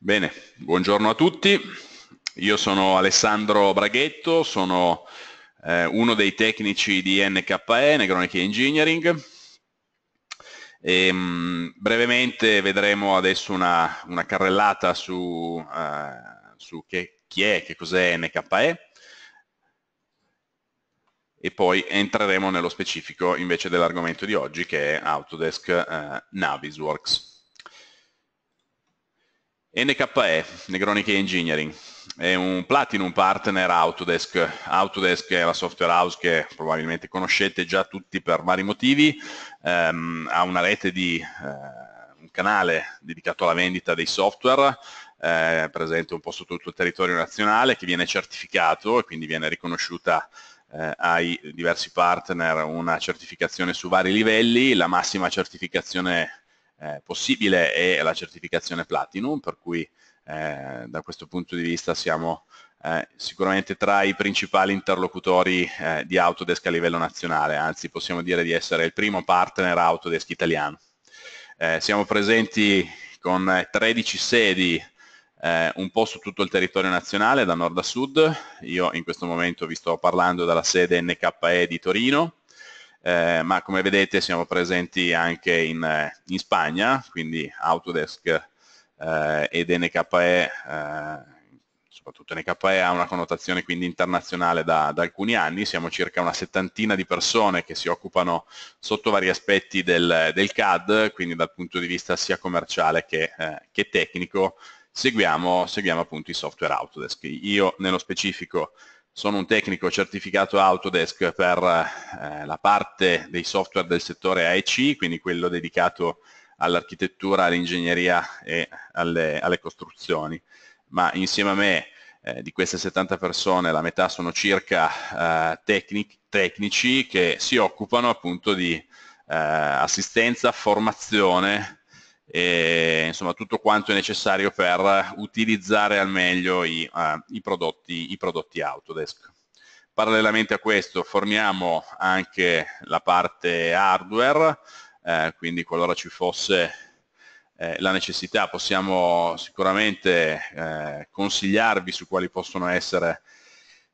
Bene, buongiorno a tutti. Io sono Alessandro Braghetto, sono eh, uno dei tecnici di NKE, Negronic Engineering. E, ehm, mh, brevemente vedremo adesso una, una carrellata su, uh, su che, chi è, che cos'è NKE e poi entreremo nello specifico invece dell'argomento di oggi che è Autodesk uh, Navisworks. NKE, Negronic Engineering, è un platinum partner Autodesk. Autodesk è la software house che probabilmente conoscete già tutti per vari motivi, um, ha una rete di... Uh, un canale dedicato alla vendita dei software, eh, presente un po' su tutto il territorio nazionale, che viene certificato e quindi viene riconosciuta eh, ai diversi partner una certificazione su vari livelli, la massima certificazione eh, possibile è la certificazione Platinum, per cui eh, da questo punto di vista siamo eh, sicuramente tra i principali interlocutori eh, di Autodesk a livello nazionale, anzi possiamo dire di essere il primo partner Autodesk italiano. Eh, siamo presenti con 13 sedi eh, un po' su tutto il territorio nazionale, da nord a sud, io in questo momento vi sto parlando dalla sede NKE di Torino, eh, ma come vedete siamo presenti anche in, eh, in Spagna, quindi Autodesk eh, ed NKE, eh, soprattutto NKE ha una connotazione quindi internazionale da, da, alcuni anni, siamo circa una settantina di persone che si occupano sotto vari aspetti del, del CAD, quindi dal punto di vista sia commerciale che, eh, che tecnico, seguiamo, seguiamo appunto i software Autodesk. Io nello specifico sono un tecnico certificato Autodesk per eh, la parte dei software del settore AEC, quindi quello dedicato all'architettura, all'ingegneria e alle, alle, costruzioni. Ma insieme a me eh, di queste 70 persone la metà sono circa eh, tecnic, tecnici che si occupano appunto di eh, assistenza, formazione e insomma tutto quanto è necessario per utilizzare al meglio i, uh, i, prodotti, i prodotti Autodesk. Parallelamente a questo forniamo anche la parte hardware, eh, quindi qualora ci fosse eh, la necessità possiamo sicuramente eh, consigliarvi su quali possono essere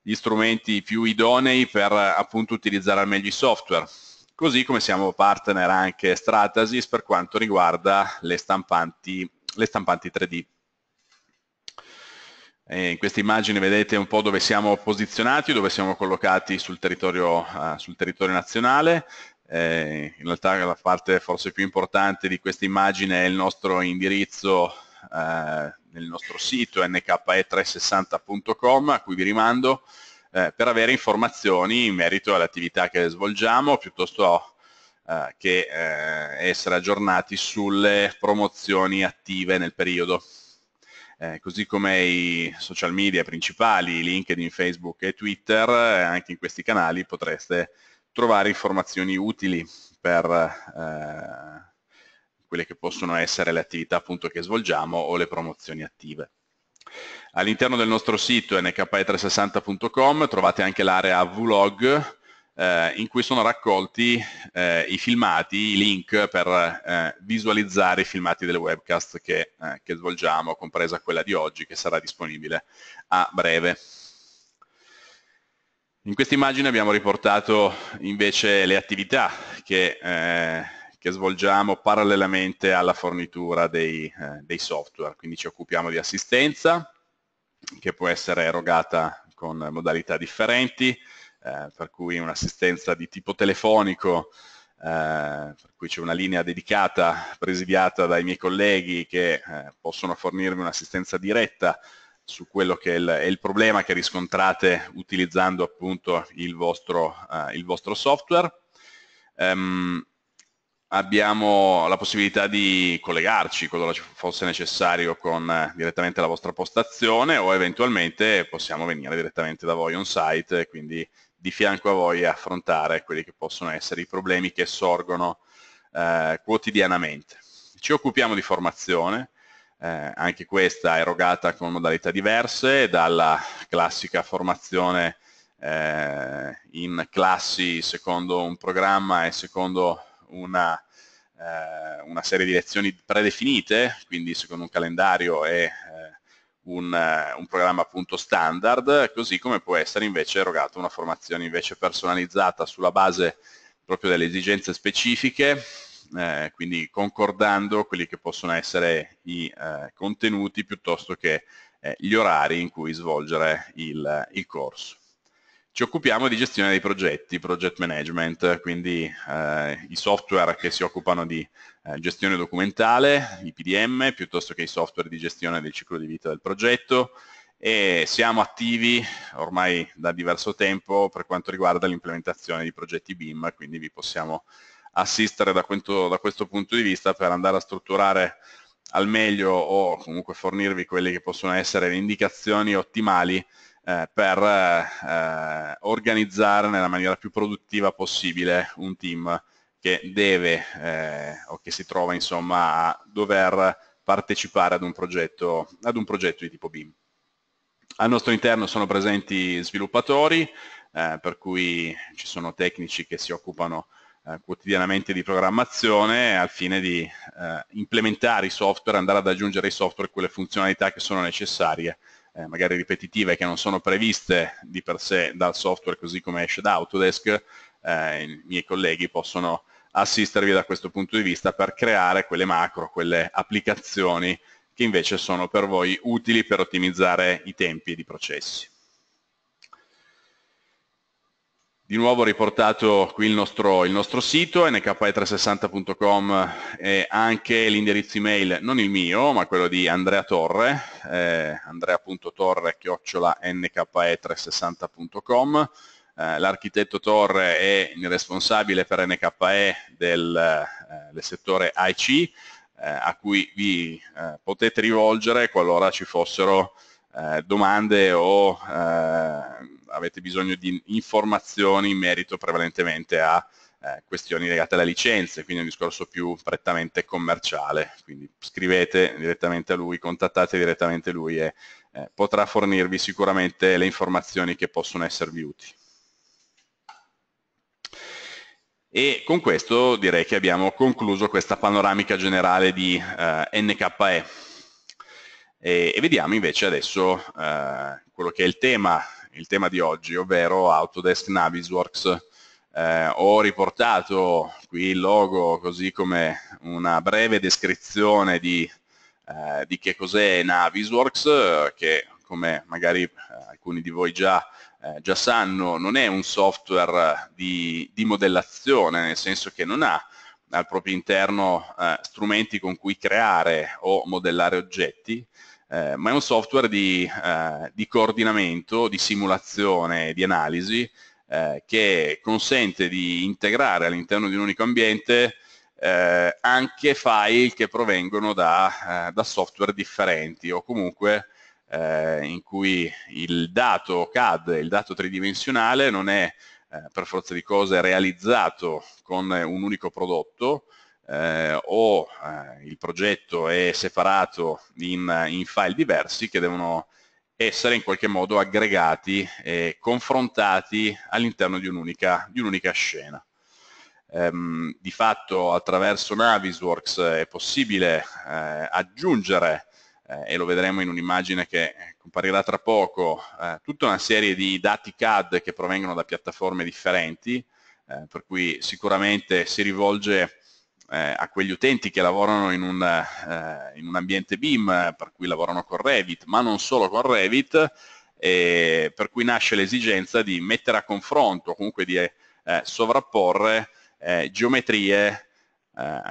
gli strumenti più idonei per appunto utilizzare al meglio i software così come siamo partner anche Stratasys per quanto riguarda le stampanti, le stampanti 3D. E in questa immagine vedete un po' dove siamo posizionati, dove siamo collocati sul territorio, uh, sul territorio nazionale. Eh, in realtà la parte forse più importante di questa immagine è il nostro indirizzo eh, nel nostro sito nke360.com a cui vi rimando eh, per avere informazioni in merito alle attività che svolgiamo piuttosto eh, che eh, essere aggiornati sulle promozioni attive nel periodo. Eh, così come i social media principali, LinkedIn, Facebook e Twitter, eh, anche in questi canali potreste trovare informazioni utili per eh, quelle che possono essere le attività appunto che svolgiamo o le promozioni attive. All'interno del nostro sito nk360.com trovate anche l'area vlog eh, in cui sono raccolti eh, i filmati, i link per eh, visualizzare i filmati delle webcast che, eh, che, svolgiamo, compresa quella di oggi che sarà disponibile a breve. In questa immagine abbiamo riportato invece le attività che eh, che svolgiamo parallelamente alla fornitura dei, eh, dei software, quindi ci occupiamo di assistenza che può essere erogata con modalità differenti, eh, per cui un'assistenza di tipo telefonico eh, per cui c'è una linea dedicata presidiata dai miei colleghi che eh, possono fornirmi un'assistenza diretta su quello che è il, è il, problema che riscontrate utilizzando appunto il vostro, eh, il vostro software. Um, abbiamo la possibilità di collegarci, qualora fosse necessario, con eh, direttamente la vostra postazione o eventualmente possiamo venire direttamente da voi on site e quindi di fianco a voi affrontare quelli che possono essere i problemi che sorgono eh, quotidianamente. Ci occupiamo di formazione, eh, anche questa erogata con modalità diverse, dalla classica formazione eh, in classi secondo un programma e secondo una, eh, una, serie di lezioni predefinite, quindi secondo un calendario e eh, un, eh, un, programma appunto standard, così come può essere invece erogata una formazione invece personalizzata sulla base proprio delle esigenze specifiche, eh, quindi concordando quelli che possono essere i eh, contenuti piuttosto che eh, gli orari in cui svolgere il, il corso ci occupiamo di gestione dei progetti, project management, quindi eh, i software che si occupano di eh, gestione documentale, i PDM, piuttosto che i software di gestione del ciclo di vita del progetto e siamo attivi ormai da diverso tempo per quanto riguarda l'implementazione di progetti BIM, quindi vi possiamo assistere da questo, da questo punto di vista per andare a strutturare al meglio o comunque fornirvi quelle che possono essere le indicazioni ottimali eh, per eh, organizzare nella maniera più produttiva possibile un team che deve eh, o che si trova insomma a dover partecipare ad un progetto, ad un progetto di tipo BIM. Al nostro interno sono presenti sviluppatori, eh, per cui ci sono tecnici che si occupano eh, quotidianamente di programmazione al fine di eh, implementare i software, andare ad aggiungere ai software quelle funzionalità che sono necessarie eh, magari ripetitive che non sono previste di per sé dal software così come esce da Autodesk, eh, i miei colleghi possono assistervi da questo punto di vista per creare quelle macro, quelle applicazioni che invece sono per voi utili per ottimizzare i tempi di processi. di nuovo riportato qui il nostro, il nostro sito, nk360.com e anche l'indirizzo email, non il mio, ma quello di Andrea Torre, eh, andrea.torre-nk360.com. Eh, l'architetto Torre è il responsabile per NKE del, eh, del settore IC, eh, a cui vi eh, potete rivolgere qualora ci fossero eh, domande o avete bisogno di informazioni in merito prevalentemente a eh, questioni legate alle licenze, quindi un discorso più prettamente commerciale. Quindi scrivete direttamente a lui, contattate direttamente lui e eh, potrà fornirvi sicuramente le informazioni che possono esservi utili. E con questo direi che abbiamo concluso questa panoramica generale di eh, NKE. E, e, vediamo invece adesso eh, quello che è il tema il tema di oggi, ovvero Autodesk Navisworks. Eh, ho riportato qui il logo così come una breve descrizione di, eh, di che cos'è Navisworks, che come magari eh, alcuni di voi già, eh, già sanno non è un software di, di, modellazione, nel senso che non ha al proprio interno eh, strumenti con cui creare o modellare oggetti, eh, ma è un software di, eh, di, coordinamento, di simulazione, di analisi eh, che consente di integrare all'interno di un unico ambiente eh, anche file che provengono da, eh, da software differenti o comunque eh, in cui il dato CAD, il dato tridimensionale non è per forza di cose realizzato con un unico prodotto, eh, o eh, il progetto è separato in, in, file diversi che devono essere in qualche modo aggregati e confrontati all'interno di un'unica, un scena. Ehm, di fatto attraverso Navisworks è possibile eh, aggiungere, eh, e lo vedremo in un'immagine che comparirà tra poco, eh, tutta una serie di dati CAD che provengono da piattaforme differenti, eh, per cui sicuramente si rivolge eh, a quegli utenti che lavorano in un, eh, in un, ambiente BIM, eh, per cui lavorano con Revit, ma non solo con Revit, eh, per cui nasce l'esigenza di mettere a confronto, comunque di eh, sovrapporre eh, geometrie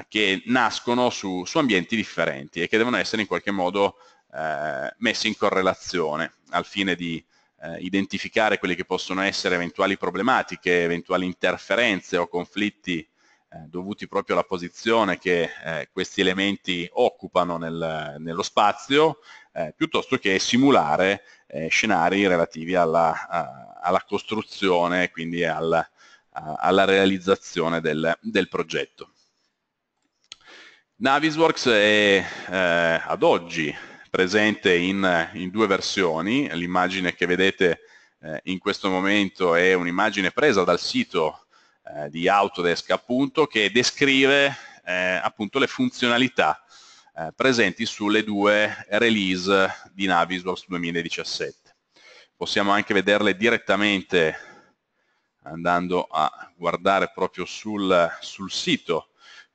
che nascono su, su, ambienti differenti e che devono essere in qualche modo messi in correlazione al fine di identificare quelle che possono essere eventuali problematiche, eventuali interferenze o conflitti eh, dovuti proprio alla posizione che eh, questi elementi occupano nel, nello spazio, eh, piuttosto che simulare eh, scenari relativi alla, a, alla costruzione, quindi al, a, alla realizzazione del, del, progetto. Navisworks è eh, ad oggi presente in, in due versioni, l'immagine che vedete eh, in questo momento è un'immagine presa dal sito eh, di Autodesk appunto che descrive eh, appunto le funzionalità eh, presenti sulle due release di Navisworks 2017. Possiamo anche vederle direttamente andando a guardare proprio sul, sul sito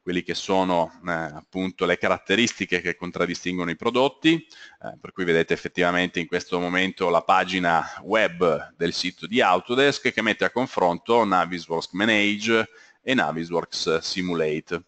quelli che sono eh, appunto le caratteristiche che contraddistinguono i prodotti, eh, per cui vedete effettivamente in questo momento la pagina web del sito di Autodesk che mette a confronto Navisworks Manage e Navisworks Simulate.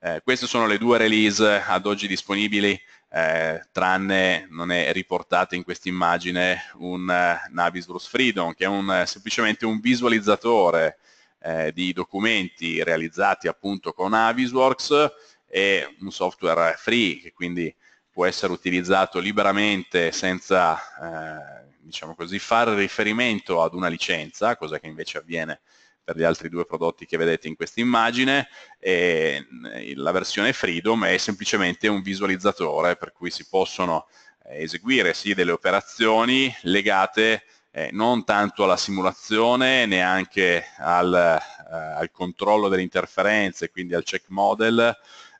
Eh, queste sono le due release ad oggi disponibili, eh, tranne non è riportata in questa immagine un eh, Navisworks Freedom, che è un, eh, semplicemente un visualizzatore eh, di documenti realizzati appunto con Avisworks, è un software free che quindi può essere utilizzato liberamente senza eh, diciamo così, fare riferimento ad una licenza, cosa che invece avviene per gli altri due prodotti che vedete in questa immagine, e eh, la versione Freedom è semplicemente un visualizzatore per cui si possono eh, eseguire sì, delle operazioni legate eh, non tanto alla simulazione, neanche al, eh, al controllo delle interferenze, quindi al check model,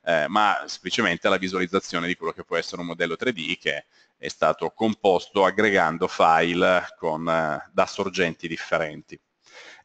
eh, ma semplicemente alla visualizzazione di quello che può essere un modello 3D che è stato composto aggregando file con, eh, da sorgenti differenti.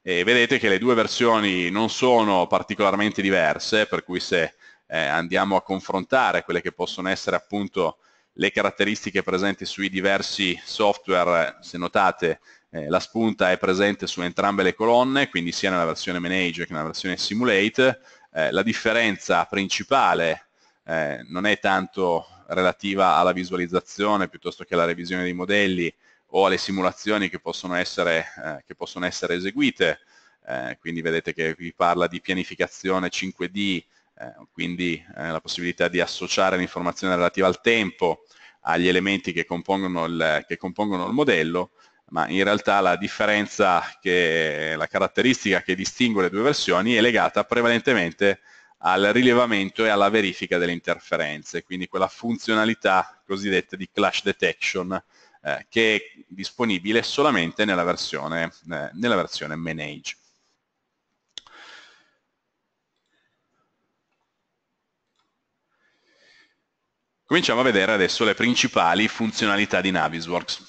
E vedete che le due versioni non sono particolarmente diverse, per cui se eh, andiamo a confrontare quelle che possono essere appunto le caratteristiche presenti sui diversi software, se notate eh, la spunta è presente su entrambe le colonne, quindi sia nella versione Manage che nella versione Simulate, eh, la differenza principale eh, non è tanto relativa alla visualizzazione piuttosto che alla revisione dei modelli o alle simulazioni che possono essere, eh, che possono essere eseguite, eh, quindi vedete che qui parla di pianificazione 5D, eh, quindi eh, la possibilità di associare l'informazione relativa al tempo agli elementi che compongono il, che compongono il modello, ma in realtà la differenza, che, la caratteristica che distingue le due versioni è legata prevalentemente al rilevamento e alla verifica delle interferenze, quindi quella funzionalità cosiddetta di clash detection eh, che è disponibile solamente nella versione, eh, nella versione manage. Cominciamo a vedere adesso le principali funzionalità di Navisworks.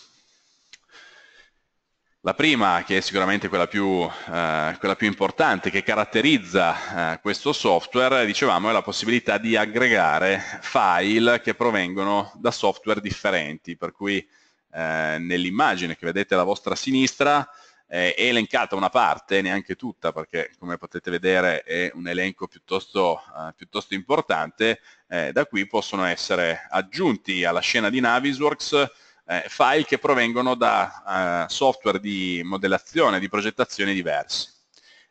La prima, che è sicuramente quella più, eh, quella più importante, che caratterizza eh, questo software, dicevamo, è la possibilità di aggregare file che provengono da software differenti, per cui eh, nell'immagine che vedete alla vostra sinistra eh, elencata una parte, neanche tutta, perché come potete vedere è un elenco piuttosto, eh, piuttosto importante, eh, da qui possono essere aggiunti alla scena di Navisworks eh, file che provengono da eh, software di modellazione, di progettazione diversi.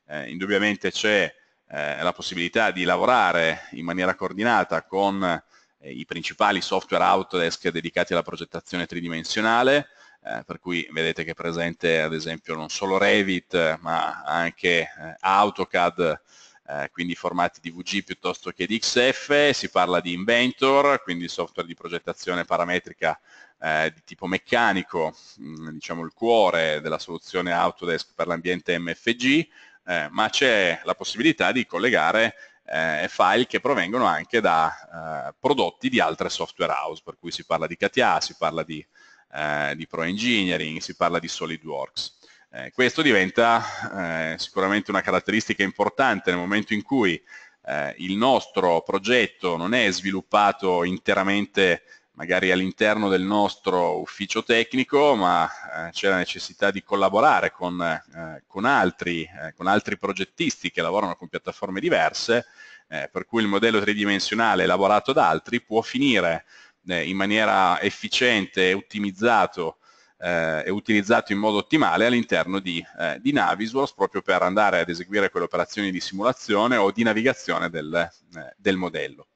Eh, indubbiamente c'è la possibilità di lavorare in maniera coordinata con i principali software Autodesk dedicati alla progettazione tridimensionale, eh, per cui vedete che è presente ad esempio non solo Revit ma anche eh, AutoCAD, eh, quindi formati di VG piuttosto che di XF, si parla di Inventor, quindi software di progettazione parametrica eh, di tipo meccanico, mh, mm, diciamo il cuore della soluzione Autodesk per l'ambiente MFG, eh, ma c'è la possibilità di collegare eh, file che provengono anche da eh, prodotti di altre software house, per cui si parla di KTA, si parla di eh, di Pro Engineering, si parla di SolidWorks. Eh, questo diventa eh, sicuramente una caratteristica importante nel momento in cui eh, il nostro progetto non è sviluppato interamente magari all'interno del nostro ufficio tecnico, ma eh, c'è la necessità di collaborare con, eh, con, altri, eh, con, altri, progettisti che lavorano con piattaforme diverse, eh, per cui il modello tridimensionale elaborato da altri può finire eh, in maniera efficiente e ottimizzato eh, è utilizzato in modo ottimale all'interno di, eh, di, Navisworks proprio per andare ad eseguire quelle operazioni di simulazione o di navigazione del, eh, del modello.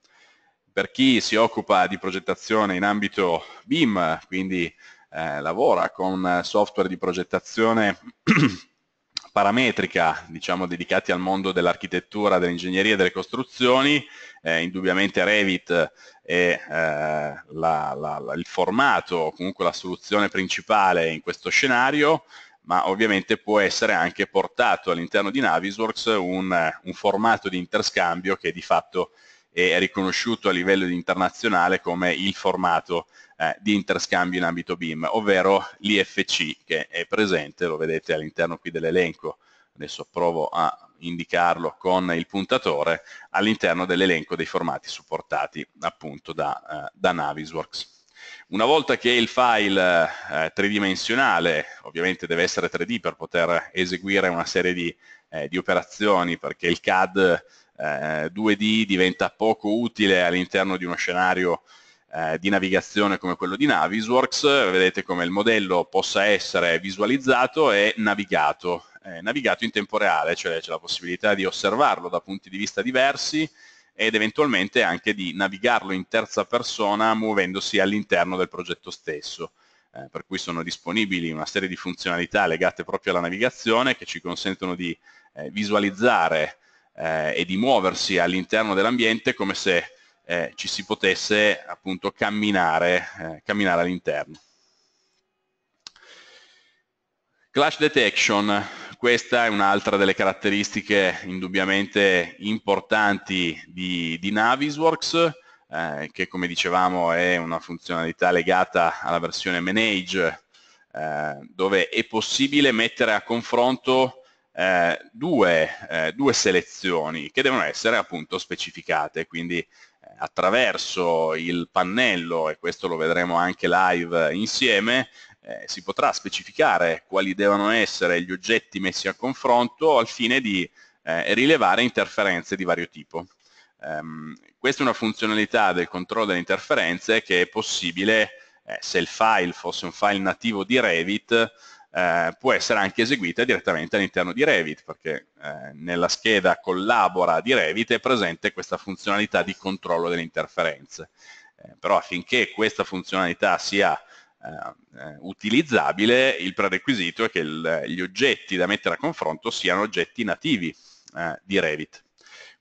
Per chi si occupa di progettazione in ambito BIM, quindi eh, lavora con eh, software di progettazione parametrica, diciamo, dedicati al mondo dell'architettura, dell'ingegneria e delle costruzioni, eh, indubbiamente Revit è eh, la, la, il formato, comunque la soluzione principale in questo scenario, ma ovviamente può essere anche portato all'interno di Navisworks un, un formato di interscambio che di fatto e è riconosciuto a livello internazionale come il formato eh, di interscambio in ambito BIM, ovvero l'IFC che è presente, lo vedete all'interno qui dell'elenco, adesso provo a indicarlo con il puntatore, all'interno dell'elenco dei formati supportati appunto da, eh, da Navisworks. Una volta che il file eh, tridimensionale, ovviamente deve essere 3D per poter eseguire una serie di, eh, di operazioni, perché il CAD eh, 2D diventa poco utile all'interno di uno scenario eh, di navigazione come quello di Navisworks, vedete come il modello possa essere visualizzato e navigato, eh, navigato in tempo reale, cioè c'è la possibilità di osservarlo da punti di vista diversi ed eventualmente anche di navigarlo in terza persona muovendosi all'interno del progetto stesso. Eh, per cui sono disponibili una serie di funzionalità legate proprio alla navigazione che ci consentono di eh, visualizzare eh, e di muoversi all'interno dell'ambiente come se eh, ci si potesse appunto camminare, eh, camminare all'interno. Clash detection, questa è un'altra delle caratteristiche indubbiamente importanti di, di Navisworks, eh, che come dicevamo è una funzionalità legata alla versione Manage, eh, dove è possibile mettere a confronto eh, due, eh, due, selezioni che devono essere appunto specificate, quindi eh, attraverso il pannello, e questo lo vedremo anche live insieme, eh, si potrà specificare quali devono essere gli oggetti messi a confronto al fine di eh, rilevare interferenze di vario tipo. Um, questa è una funzionalità del controllo delle interferenze che è possibile eh, se il file fosse un file nativo di Revit eh, può essere anche eseguita direttamente all'interno di Revit, perché eh, nella scheda collabora di Revit è presente questa funzionalità di controllo delle interferenze. Eh, però affinché questa funzionalità sia eh, eh, utilizzabile, il prerequisito è che il, gli oggetti da mettere a confronto siano oggetti nativi eh, di Revit.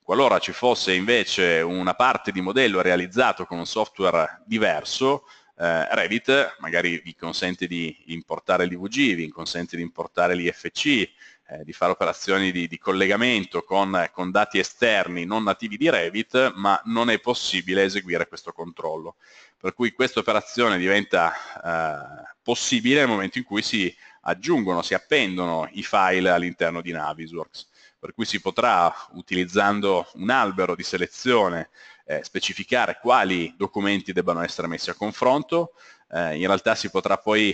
Qualora ci fosse invece una parte di modello realizzato con un software diverso, eh, Revit magari vi consente di importare l'IVG, vi consente di importare l'IFC, eh, di fare operazioni di, di collegamento con, con, dati esterni non nativi di Revit, ma non è possibile eseguire questo controllo. Per cui questa operazione diventa eh, possibile nel momento in cui si aggiungono, si appendono i file all'interno di Navisworks. Per cui si potrà, utilizzando un albero di selezione, eh, specificare quali documenti debbano essere messi a confronto, eh, in realtà si potrà poi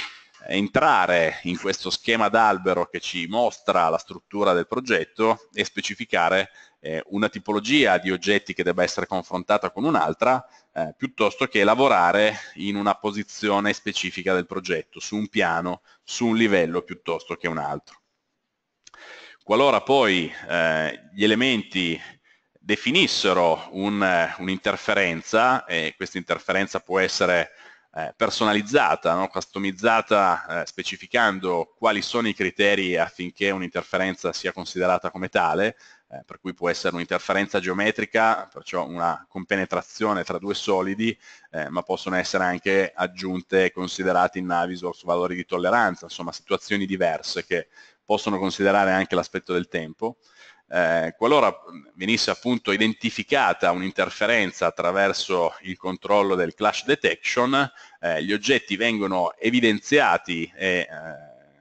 entrare in questo schema d'albero che ci mostra la struttura del progetto e specificare eh, una tipologia di oggetti che debba essere confrontata con un'altra eh, piuttosto che lavorare in una posizione specifica del progetto, su un piano, su un livello piuttosto che un altro. Qualora poi eh, gli elementi definissero un, eh, un'interferenza, e questa interferenza può essere eh, personalizzata, no? customizzata, eh, specificando quali sono i criteri affinché un'interferenza sia considerata come tale, eh, per cui può essere un'interferenza geometrica, perciò una compenetrazione tra due solidi, eh, ma possono essere anche aggiunte e considerate in Navisource valori di tolleranza, insomma situazioni diverse che possono considerare anche l'aspetto del tempo. Eh, qualora mm, venisse appunto identificata un'interferenza attraverso il controllo del clash detection, eh, gli oggetti vengono evidenziati e eh,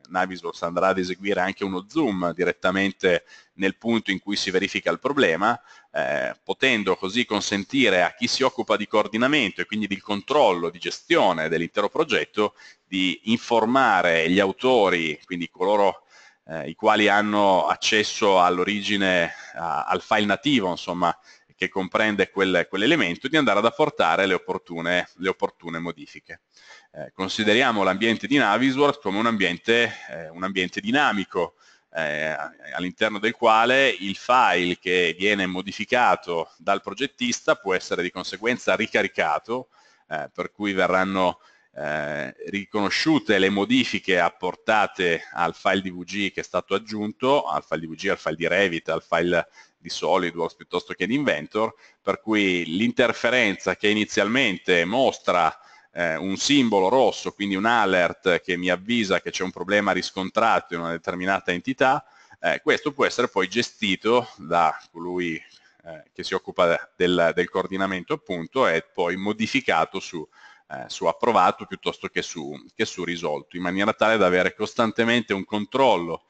Navisource andrà ad eseguire anche uno zoom direttamente nel punto in cui si verifica il problema, eh, potendo così consentire a chi si occupa di coordinamento e quindi di controllo, di gestione dell'intero progetto, di informare gli autori, quindi coloro eh, i quali hanno accesso all'origine, al file nativo, insomma, che comprende quel, quell'elemento, di andare ad apportare le opportune, le opportune modifiche. Eh, consideriamo l'ambiente di Navisworth come un ambiente, eh, un ambiente dinamico, eh, all'interno del quale il file che viene modificato dal progettista può essere di conseguenza ricaricato, eh, per cui verranno eh, riconosciute le modifiche apportate al file DVG che è stato aggiunto, al file DVG, al file di Revit, al file di SolidWorks piuttosto che di Inventor, per cui l'interferenza che inizialmente mostra eh, un simbolo rosso, quindi un alert che mi avvisa che c'è un problema riscontrato in una determinata entità, eh, questo può essere poi gestito da colui eh, che si occupa del, del coordinamento appunto e poi modificato su eh, su approvato piuttosto che su, che su, risolto, in maniera tale da avere costantemente un controllo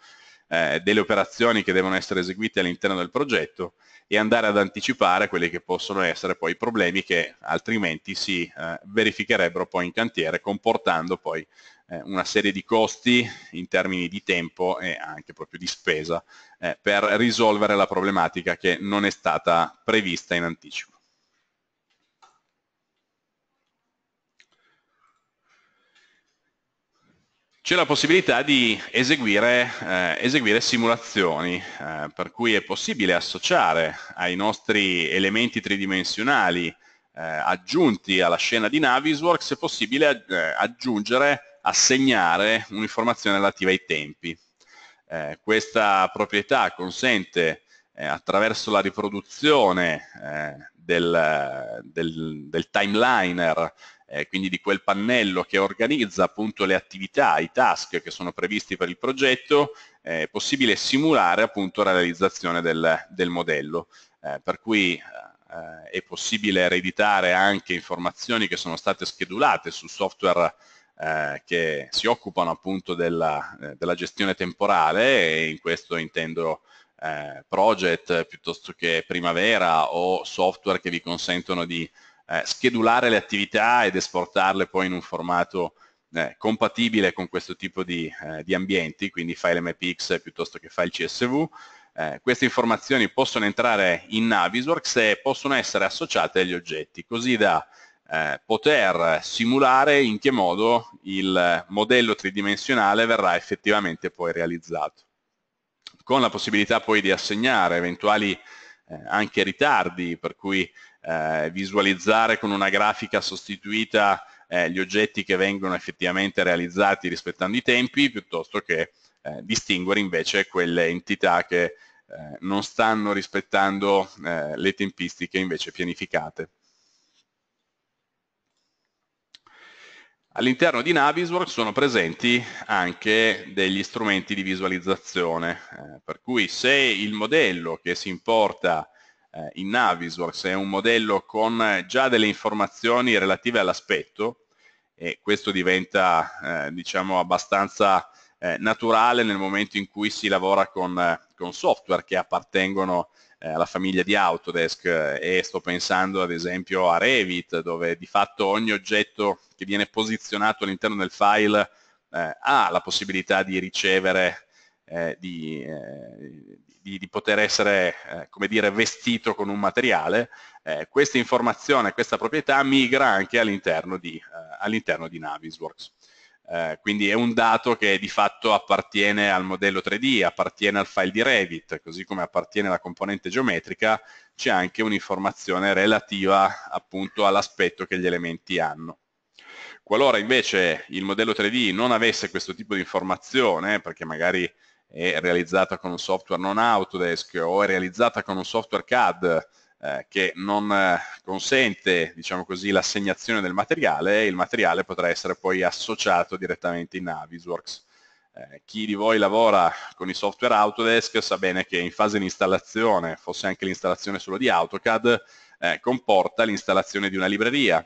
eh, delle operazioni che devono essere eseguite all'interno del progetto e andare ad anticipare quelli che possono essere poi i problemi che altrimenti si eh, verificherebbero poi in cantiere, comportando poi eh, una serie di costi in termini di tempo e anche proprio di spesa eh, per risolvere la problematica che non è stata prevista in anticipo. c'è la possibilità di eseguire, eh, eseguire simulazioni, eh, per cui è possibile associare ai nostri elementi tridimensionali eh, aggiunti alla scena di Navisworks, è possibile eh, aggiungere, assegnare un'informazione relativa ai tempi. Eh, questa proprietà consente eh, attraverso la riproduzione del, del, del timeliner eh, quindi di quel pannello che organizza appunto le attività, i task che sono previsti per il progetto, eh, è possibile simulare appunto la realizzazione del, del modello. Eh, per cui eh, eh, è possibile ereditare anche informazioni che sono state schedulate su software eh, che si occupano appunto della, eh, della, gestione temporale e in questo intendo eh, project piuttosto che primavera o software che vi consentono di eh, schedulare le attività ed esportarle poi in un formato eh, compatibile con questo tipo di, eh, di, ambienti, quindi file MPX piuttosto che file CSV. Eh, queste informazioni possono entrare in Navisworks e possono essere associate agli oggetti, così da eh, poter simulare in che modo il modello tridimensionale verrà effettivamente poi realizzato. Con la possibilità poi di assegnare eventuali eh, anche ritardi, per cui eh, visualizzare con una grafica sostituita eh, gli oggetti che vengono effettivamente realizzati rispettando i tempi, piuttosto che eh, distinguere invece quelle entità che eh, non stanno rispettando eh, le tempistiche invece pianificate. All'interno di Navisworks sono presenti anche degli strumenti di visualizzazione, eh, per cui se il modello che si importa eh, in Navisworks, è un modello con eh, già delle informazioni relative all'aspetto e questo diventa eh, diciamo abbastanza eh, naturale nel momento in cui si lavora con, eh, con software che appartengono eh, alla famiglia di Autodesk e sto pensando ad esempio a Revit dove di fatto ogni oggetto che viene posizionato all'interno del file ha la possibilità di ricevere eh, di, eh, di, di poter essere, eh, come dire, vestito con un materiale, eh, questa informazione, questa proprietà migra anche all'interno di, eh, all di, Navisworks. Eh, quindi è un dato che di fatto appartiene al modello 3D, appartiene al file di Revit, così come appartiene alla componente geometrica, c'è anche un'informazione relativa appunto all'aspetto che gli elementi hanno. Qualora invece il modello 3D non avesse questo tipo di informazione, perché magari è realizzata con un software non Autodesk o è realizzata con un software CAD eh, che non eh, consente diciamo così, l'assegnazione del materiale, il materiale potrà essere poi associato direttamente in Avisworks. Eh, chi di voi lavora con i software Autodesk sa bene che in fase di installazione, fosse anche l'installazione solo di AutoCAD, eh, comporta l'installazione di una libreria,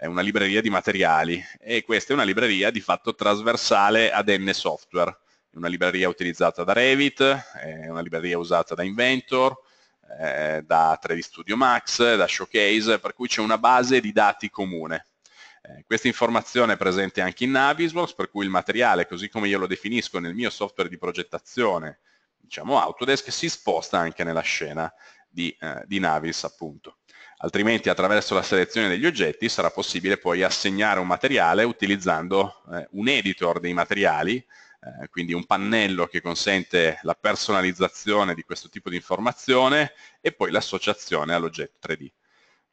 una libreria di materiali e questa è una libreria di fatto trasversale ad N software una libreria utilizzata da Revit, è una libreria usata da Inventor, eh, da 3D Studio Max, da Showcase, per cui c'è una base di dati comune. Eh, questa informazione è presente anche in Navisworks, per cui il materiale, così come io lo definisco nel mio software di progettazione, diciamo Autodesk, si sposta anche nella scena di, eh, di Navis, appunto. Altrimenti attraverso la selezione degli oggetti sarà possibile poi assegnare un materiale utilizzando eh, un editor dei materiali eh, quindi un pannello che consente la personalizzazione di questo tipo di informazione e poi l'associazione all'oggetto 3D.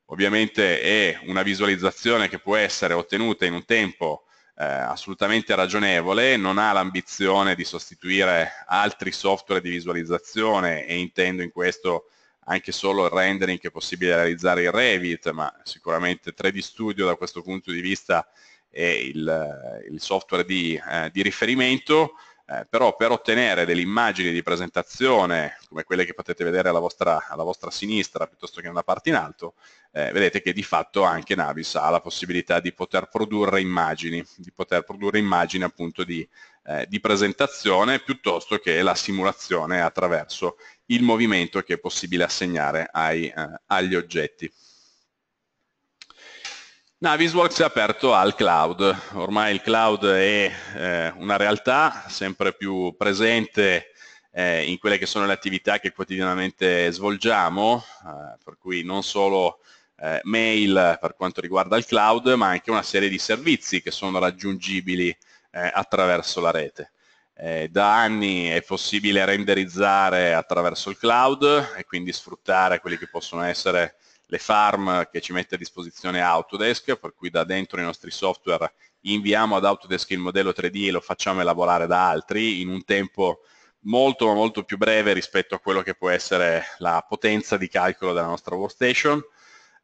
Ovviamente è una visualizzazione che può essere ottenuta in un tempo eh, assolutamente ragionevole, non ha l'ambizione di sostituire altri software di visualizzazione e intendo in questo anche solo il rendering che è possibile realizzare in Revit, ma sicuramente 3D Studio da questo punto di vista e il, il software di, eh, di riferimento, eh, però per ottenere delle immagini di presentazione come quelle che potete vedere alla vostra, alla vostra sinistra piuttosto che nella parte in alto, eh, vedete che di fatto anche Navis ha la possibilità di poter produrre immagini, di poter produrre immagini appunto di, eh, di presentazione piuttosto che la simulazione attraverso il movimento che è possibile assegnare ai, eh, agli oggetti. Navisworks è aperto al cloud, ormai il cloud è eh, una realtà sempre più presente eh, in quelle che sono le attività che quotidianamente svolgiamo, eh, per cui non solo eh, mail per quanto riguarda il cloud, ma anche una serie di servizi che sono raggiungibili eh, attraverso la rete. Eh, da anni è possibile renderizzare attraverso il cloud e quindi sfruttare quelli che possono essere le farm che ci mette a disposizione Autodesk, per cui da dentro i nostri software inviamo ad Autodesk il modello 3D e lo facciamo elaborare da altri in un tempo molto ma molto più breve rispetto a quello che può essere la potenza di calcolo della nostra workstation.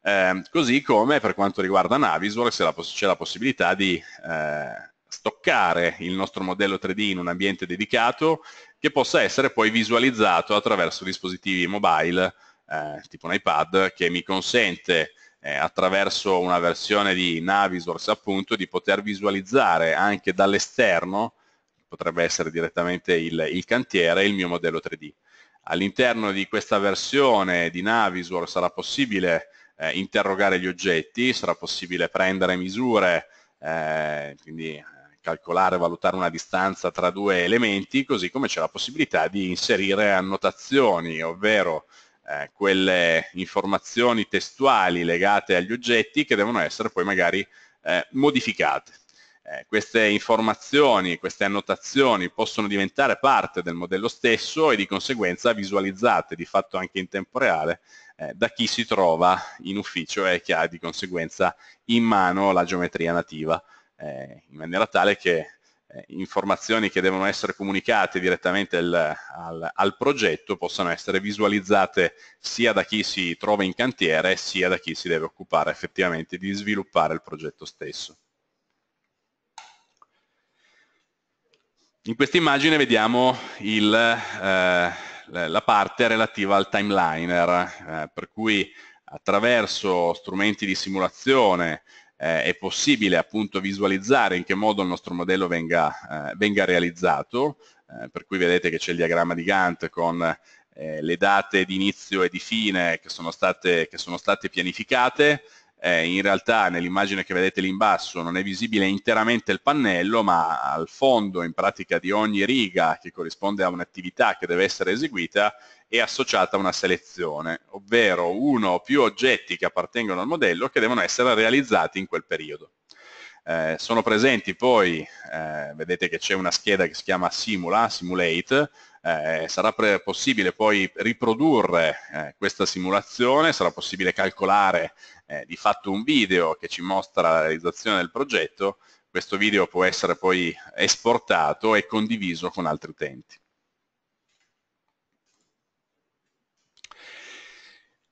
Eh, così come per quanto riguarda Navisual c'è la possibilità di eh, stoccare il nostro modello 3D in un ambiente dedicato che possa essere poi visualizzato attraverso dispositivi mobile eh, tipo un iPad, che mi consente eh, attraverso una versione di Navisource appunto di poter visualizzare anche dall'esterno, potrebbe essere direttamente il, il cantiere, il mio modello 3D. All'interno di questa versione di Navisor sarà possibile eh, interrogare gli oggetti, sarà possibile prendere misure, eh, quindi eh, calcolare, valutare una distanza tra due elementi, così come c'è la possibilità di inserire annotazioni, ovvero eh, quelle informazioni testuali legate agli oggetti che devono essere poi magari eh, modificate. Eh, queste informazioni, queste annotazioni possono diventare parte del modello stesso e di conseguenza visualizzate di fatto anche in tempo reale eh, da chi si trova in ufficio e che ha di conseguenza in mano la geometria nativa, eh, in maniera tale che eh, informazioni che devono essere comunicate direttamente al, al, al, progetto possano essere visualizzate sia da chi si trova in cantiere sia da chi si deve occupare effettivamente di sviluppare il progetto stesso. In questa immagine vediamo il, eh, la parte relativa al timeliner, eh, per cui attraverso strumenti di simulazione, eh, è possibile appunto visualizzare in che modo il nostro modello venga, eh, venga realizzato, eh, per cui vedete che c'è il diagramma di Gantt con eh, le date di inizio e di fine che sono state, che sono state pianificate, eh, in realtà nell'immagine che vedete lì in basso non è visibile interamente il pannello, ma al fondo in pratica di ogni riga che corrisponde a un'attività che deve essere eseguita è associata a una selezione, ovvero uno o più oggetti che appartengono al modello che devono essere realizzati in quel periodo. Eh, sono presenti poi, eh, vedete che c'è una scheda che si chiama Simula, Simulate, eh, sarà possibile poi riprodurre eh, questa simulazione, sarà possibile calcolare eh, di fatto un video che ci mostra la realizzazione del progetto, questo video può essere poi esportato e condiviso con altri utenti.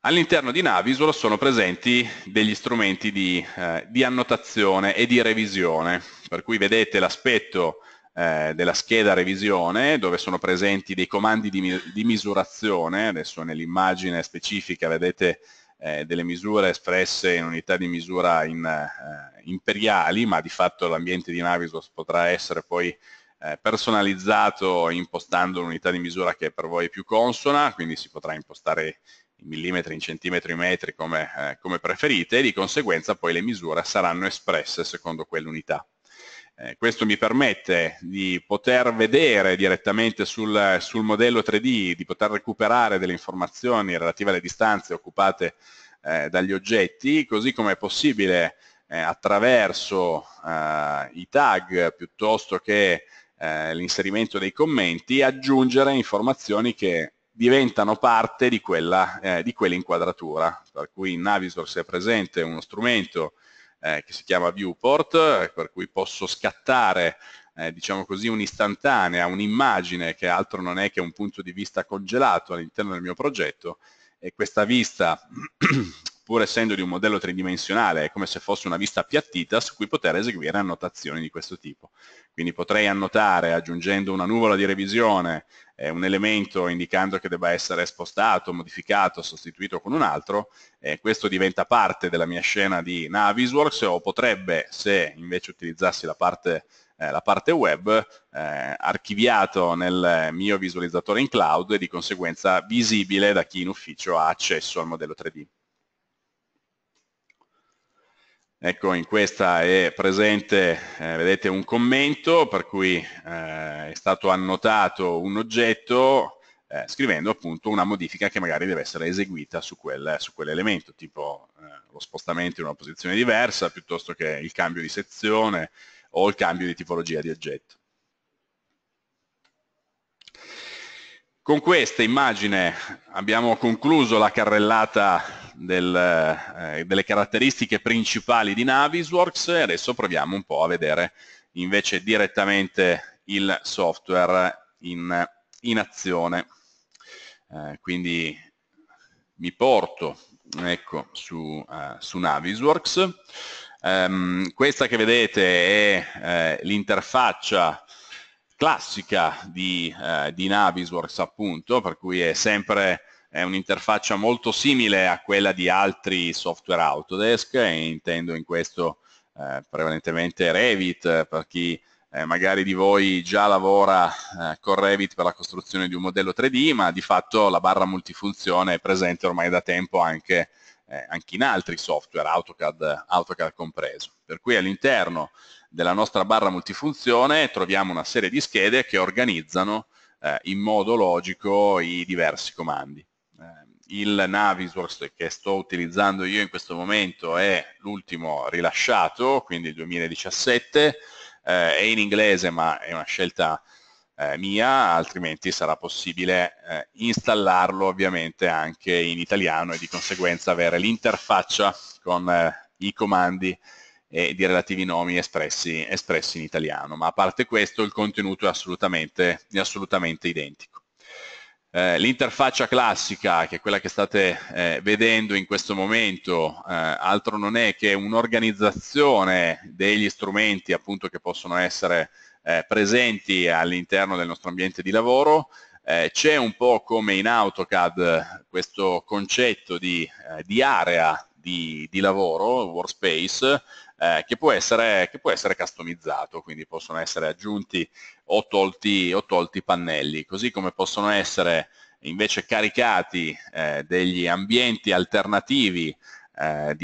All'interno di Navisol sono presenti degli strumenti di, eh, di, annotazione e di revisione, per cui vedete l'aspetto eh, della scheda revisione dove sono presenti dei comandi di, di misurazione, adesso nell'immagine specifica vedete eh, delle misure espresse in unità di misura in, eh, imperiali, ma di fatto l'ambiente di Navisol potrà essere poi eh, personalizzato impostando l'unità di misura che per voi è più consona, quindi si potrà impostare in millimetri, in centimetri, in metri, come, eh, come, preferite, e di conseguenza poi le misure saranno espresse secondo quell'unità. Eh, questo mi permette di poter vedere direttamente sul, sul, modello 3D, di poter recuperare delle informazioni relative alle distanze occupate eh, dagli oggetti, così come è possibile eh, attraverso eh, i tag piuttosto che eh, l'inserimento dei commenti aggiungere informazioni che diventano parte di quella, eh, di quell'inquadratura. Per cui in Navisworks è presente uno strumento eh, che si chiama viewport, eh, per cui posso scattare eh, diciamo così, un'istantanea, un'immagine che altro non è che un punto di vista congelato all'interno del mio progetto e questa vista, pur essendo di un modello tridimensionale, è come se fosse una vista appiattita su cui poter eseguire annotazioni di questo tipo. Quindi potrei annotare aggiungendo una nuvola di revisione, eh, un elemento indicando che debba essere spostato, modificato, sostituito con un altro, eh, questo diventa parte della mia scena di Navisworks o potrebbe, se invece utilizzassi la parte, eh, la parte web, eh, archiviato nel mio visualizzatore in cloud e di conseguenza visibile da chi in ufficio ha accesso al modello 3D. Ecco, in questa è presente, eh, vedete, un commento per cui eh, è stato annotato un oggetto eh, scrivendo appunto una modifica che magari deve essere eseguita su, quel, su quell'elemento, tipo eh, lo spostamento in una posizione diversa, piuttosto che il cambio di sezione o il cambio di tipologia di oggetto. Con questa immagine abbiamo concluso la carrellata del, eh, delle caratteristiche principali di Navisworks e adesso proviamo un po' a vedere invece direttamente il software in, in azione. Eh, quindi mi porto ecco, su, eh, su Navisworks. Um, questa che vedete è eh, l'interfaccia classica di, eh, di, Navisworks appunto, per cui è sempre è un'interfaccia molto simile a quella di altri software Autodesk e intendo in questo eh, prevalentemente Revit eh, per chi eh, magari di voi già lavora eh, con Revit per la costruzione di un modello 3D ma di fatto la barra multifunzione è presente ormai da tempo anche, eh, anche in altri software AutoCAD, AutoCAD compreso per cui all'interno della nostra barra multifunzione troviamo una serie di schede che organizzano eh, in modo logico i diversi comandi il Navisworks che sto utilizzando io in questo momento è l'ultimo rilasciato, quindi il 2017, eh, è in inglese ma è una scelta eh, mia, altrimenti sarà possibile eh, installarlo ovviamente anche in italiano e di conseguenza avere l'interfaccia con eh, i comandi e eh, di relativi nomi espressi, espressi, in italiano, ma a parte questo il contenuto è assolutamente, è assolutamente identico. Eh, l'interfaccia classica, che è quella che state eh, vedendo in questo momento, eh, altro non è che un'organizzazione degli strumenti appunto, che possono essere eh, presenti all'interno del nostro ambiente di lavoro. Eh, c'è un po' come in AutoCAD questo concetto di, di area di, di, lavoro, workspace, che può, essere, che può essere customizzato, quindi possono essere aggiunti o tolti, o tolti pannelli, così come possono essere invece caricati eh, degli ambienti alternativi eh,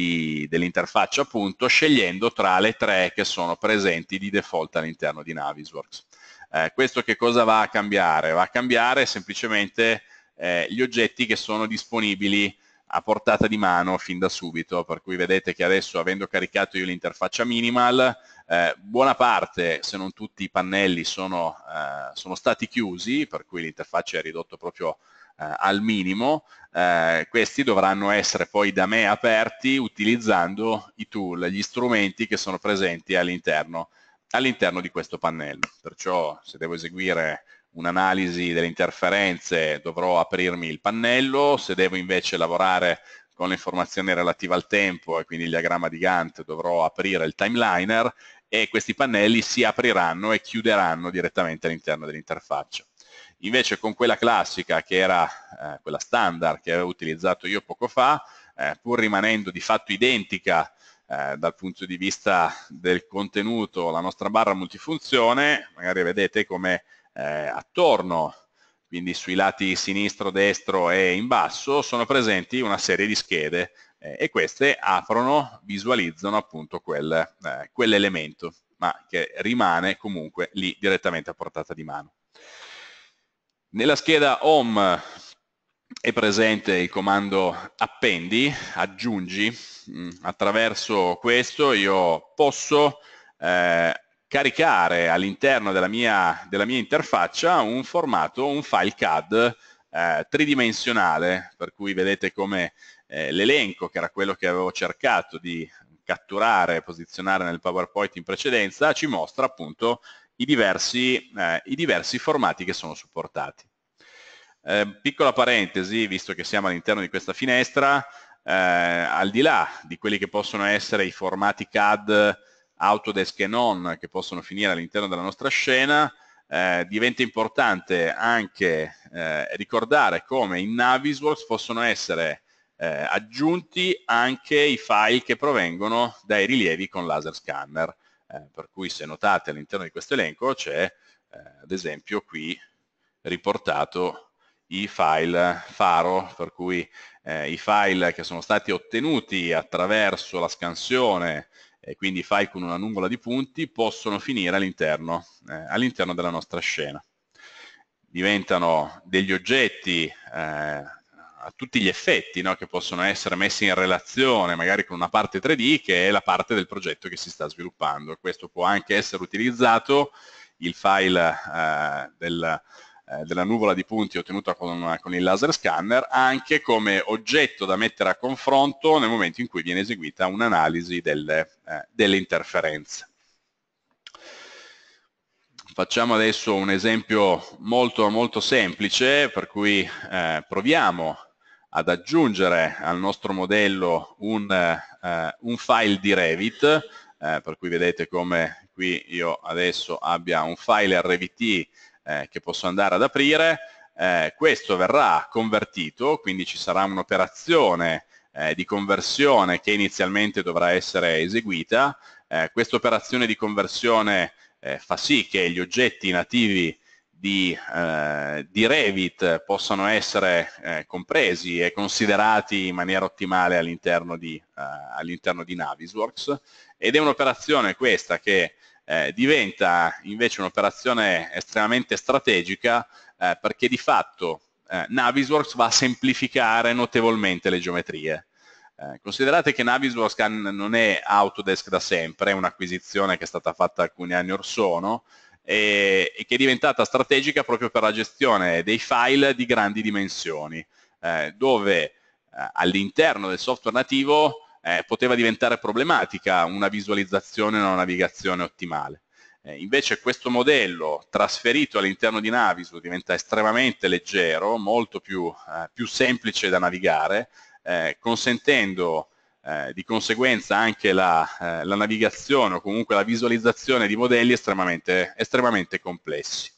dell'interfaccia appunto scegliendo tra le tre che sono presenti di default all'interno di Navisworks. Eh, questo che cosa va a cambiare? Va a cambiare semplicemente eh, gli oggetti che sono disponibili a portata di mano fin da subito, per cui vedete che adesso avendo caricato io l'interfaccia minimal eh, buona parte, se non tutti i pannelli, sono, eh, sono stati chiusi, per cui l'interfaccia è ridotta proprio eh, al minimo. Eh, questi dovranno essere poi da me aperti utilizzando i tool, gli strumenti che sono presenti all'interno all'interno di questo pannello. Perciò se devo eseguire un'analisi delle interferenze dovrò aprirmi il pannello, se devo invece lavorare con le informazioni relative al tempo e quindi il diagramma di Gantt dovrò aprire il timeliner e questi pannelli si apriranno e chiuderanno direttamente all'interno dell'interfaccia. Invece con quella classica che era eh, quella standard che avevo utilizzato io poco fa, eh, pur rimanendo di fatto identica eh, dal punto di vista del contenuto la nostra barra multifunzione, magari vedete come eh, attorno quindi sui lati sinistro-destro e in basso, sono presenti una serie di schede eh, e queste aprono, visualizzano appunto quel, eh, quell'elemento, ma che rimane comunque lì direttamente a portata di mano. Nella scheda Home è presente il comando appendi, aggiungi, mm, attraverso questo io posso eh, caricare all'interno della mia, della mia interfaccia un formato, un file CAD eh, tridimensionale, per cui vedete come eh, l'elenco, che era quello che avevo cercato di catturare e posizionare nel PowerPoint in precedenza, ci mostra appunto i diversi, eh, i diversi formati che sono supportati. Eh, piccola parentesi, visto che siamo all'interno di questa finestra, eh, al di là di quelli che possono essere i formati CAD Autodesk e non, che possono finire all'interno della nostra scena, eh, diventa importante anche eh, ricordare come in Navisworks possono essere eh, aggiunti anche i file che provengono dai rilievi con laser scanner. Eh, per cui se notate all'interno di questo elenco c'è eh, ad esempio qui riportato i file faro, per cui eh, i file che sono stati ottenuti attraverso la scansione e quindi file con una nungola di punti possono finire all'interno, eh, all'interno della nostra scena. Diventano degli oggetti eh, a tutti gli effetti no? che possono essere messi in relazione magari con una parte 3D che è la parte del progetto che si sta sviluppando. Questo può anche essere utilizzato, il file eh, del eh, della nuvola di punti ottenuta con, con, il laser scanner anche come oggetto da mettere a confronto nel momento in cui viene eseguita un'analisi delle, eh, delle interferenze. Facciamo adesso un esempio molto, molto semplice per cui eh, proviamo ad aggiungere al nostro modello un, eh, un file di Revit, eh, per cui vedete come qui io adesso abbia un file RVT eh, che posso andare ad aprire, eh, questo verrà convertito, quindi ci sarà un'operazione eh, di conversione che inizialmente dovrà essere eseguita. Eh, questa operazione di conversione eh, fa sì che gli oggetti nativi di, eh, di Revit possano essere compresi e considerati in maniera ottimale all'interno di, all di, Navisworks ed è un'operazione questa che eh, diventa invece un'operazione estremamente strategica eh, perché di fatto eh, Navisworks va a semplificare notevolmente le geometrie. Eh, considerate che Navisworks non è Autodesk da sempre, è un'acquisizione che è stata fatta alcuni anni or sono e, e che è diventata strategica proprio per la gestione dei file di grandi dimensioni, eh, dove eh, all'interno del software nativo eh, poteva diventare problematica una visualizzazione e una navigazione ottimale. Eh, invece questo modello trasferito all'interno di Naviso diventa estremamente leggero, molto più, eh, più semplice da navigare, eh, consentendo eh, di conseguenza anche la, eh, la, navigazione o comunque la visualizzazione di modelli estremamente, estremamente complessi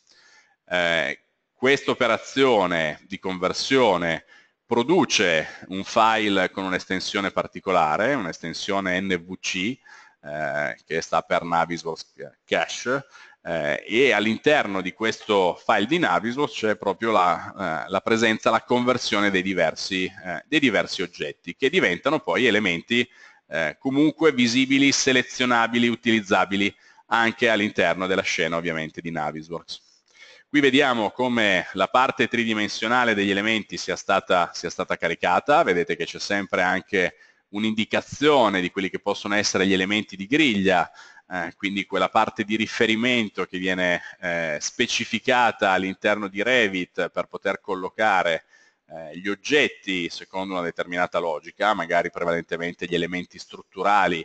questa operazione di conversione produce un file con un'estensione particolare, un'estensione NVC, eh, che sta per Navisworks Cache, eh, e all'interno di questo file di Navisworks c'è proprio la, eh, la, presenza, la conversione dei diversi, eh, dei diversi, oggetti, che diventano poi elementi eh, comunque visibili, selezionabili, utilizzabili anche all'interno della scena ovviamente di Navisworks. Qui vediamo come la parte tridimensionale degli elementi sia stata, sia stata caricata, vedete che c'è sempre anche un'indicazione di quelli che possono essere gli elementi di griglia, eh, quindi quella parte di riferimento che viene eh, specificata all'interno di Revit per poter collocare eh, gli oggetti secondo una determinata logica, magari prevalentemente gli elementi strutturali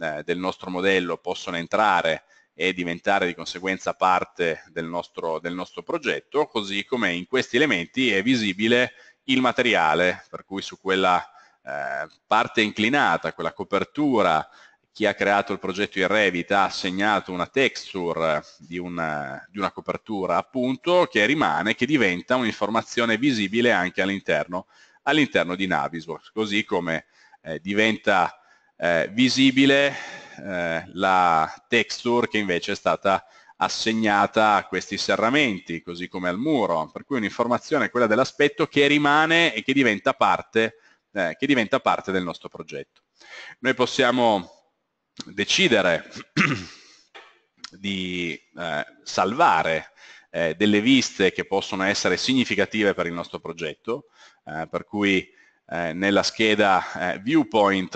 eh, del nostro modello possono entrare e diventare di conseguenza parte del nostro, del nostro progetto, così come in questi elementi è visibile il materiale, per cui su quella eh, parte inclinata, quella copertura, chi ha creato il progetto in Revit ha assegnato una texture eh, di una, di una copertura appunto che rimane, che diventa un'informazione visibile anche all'interno all di Navisworks, così come eh, diventa eh, visibile eh, la texture che invece è stata assegnata a questi serramenti, così come al muro, per cui un'informazione è quella dell'aspetto che rimane e che diventa parte, eh, che diventa parte del nostro progetto. Noi possiamo decidere di eh, salvare eh, delle viste che possono essere significative per il nostro progetto, eh, per cui eh, nella scheda eh, viewpoint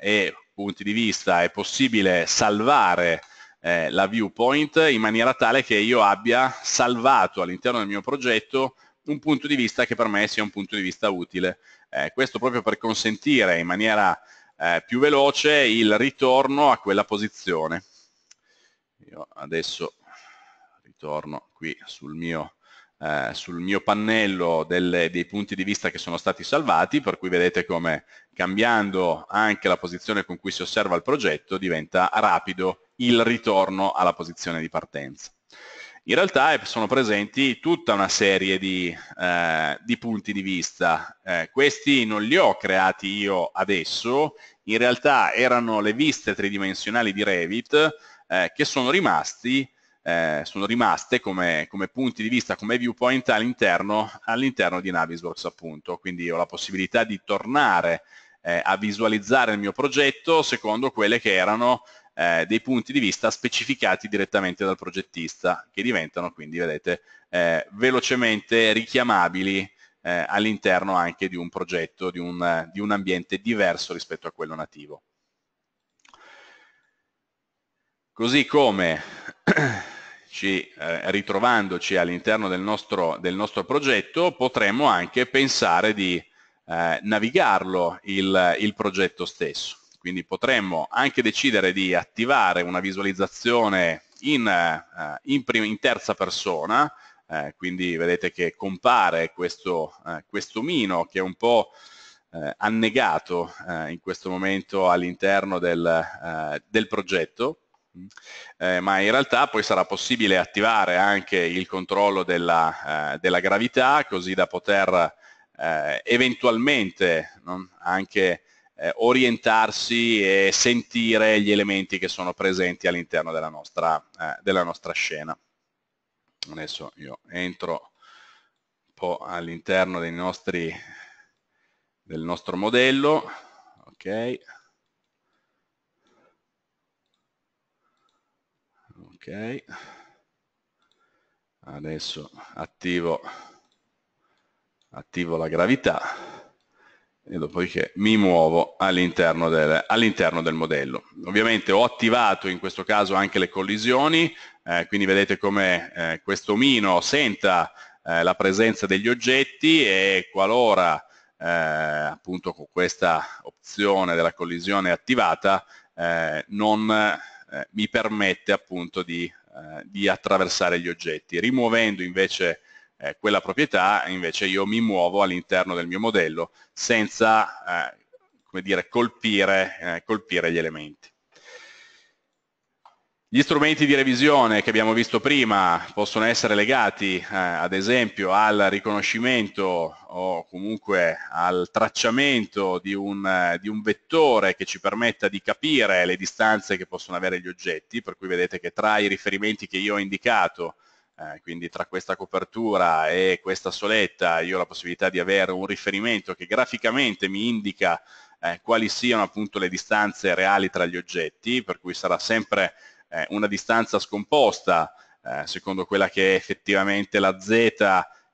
e punti di vista è possibile salvare eh, la viewpoint in maniera tale che io abbia salvato all'interno del mio progetto un punto di vista che per me sia un punto di vista utile. Eh, questo proprio per consentire in maniera eh, più veloce il ritorno a quella posizione. Io adesso ritorno qui sul mio eh, sul mio pannello delle, dei punti di vista che sono stati salvati, per cui vedete come cambiando anche la posizione con cui si osserva il progetto diventa rapido il ritorno alla posizione di partenza. In realtà eh, sono presenti tutta una serie di, eh, di punti di vista. Eh, questi non li ho creati io adesso, in realtà erano le viste tridimensionali di Revit eh, che sono rimasti eh, sono rimaste come, come, punti di vista, come viewpoint all'interno, all'interno di Navisworks appunto, quindi ho la possibilità di tornare eh, a visualizzare il mio progetto secondo quelle che erano eh, dei punti di vista specificati direttamente dal progettista, che diventano quindi, vedete, eh, velocemente richiamabili eh, all'interno anche di un progetto, di un, di un ambiente diverso rispetto a quello nativo. Così come ci, eh, ritrovandoci all'interno del, del nostro, progetto, potremmo anche pensare di eh, navigarlo il, il progetto stesso. Quindi potremmo anche decidere di attivare una visualizzazione in, eh, in, prima, in, terza persona, eh, quindi vedete che compare questo, eh, questo omino che è un po' eh, annegato eh, in questo momento all'interno del, eh, del progetto eh, ma in realtà poi sarà possibile attivare anche il controllo della, eh, della gravità così da poter eh, eventualmente no? anche eh, orientarsi e sentire gli elementi che sono presenti all'interno della, eh, della, nostra scena. Adesso io entro un po' all'interno del nostro modello, ok? ok adesso attivo, attivo la gravità e dopodiché mi muovo all'interno del, all del, modello. Ovviamente ho attivato in questo caso anche le collisioni, eh, quindi vedete come eh, questo omino senta eh, la presenza degli oggetti e qualora eh, appunto con questa opzione della collisione attivata eh, non eh, mi permette appunto di, eh, di, attraversare gli oggetti. Rimuovendo invece eh, quella proprietà, invece io mi muovo all'interno del mio modello senza, eh, come dire, colpire, eh, colpire gli elementi. Gli strumenti di revisione che abbiamo visto prima possono essere legati eh, ad esempio al riconoscimento o comunque al tracciamento di un, eh, di un, vettore che ci permetta di capire le distanze che possono avere gli oggetti, per cui vedete che tra i riferimenti che io ho indicato, eh, quindi tra questa copertura e questa soletta, io ho la possibilità di avere un riferimento che graficamente mi indica eh, quali siano appunto le distanze reali tra gli oggetti, per cui sarà sempre eh, una distanza scomposta eh, secondo quella che è effettivamente la z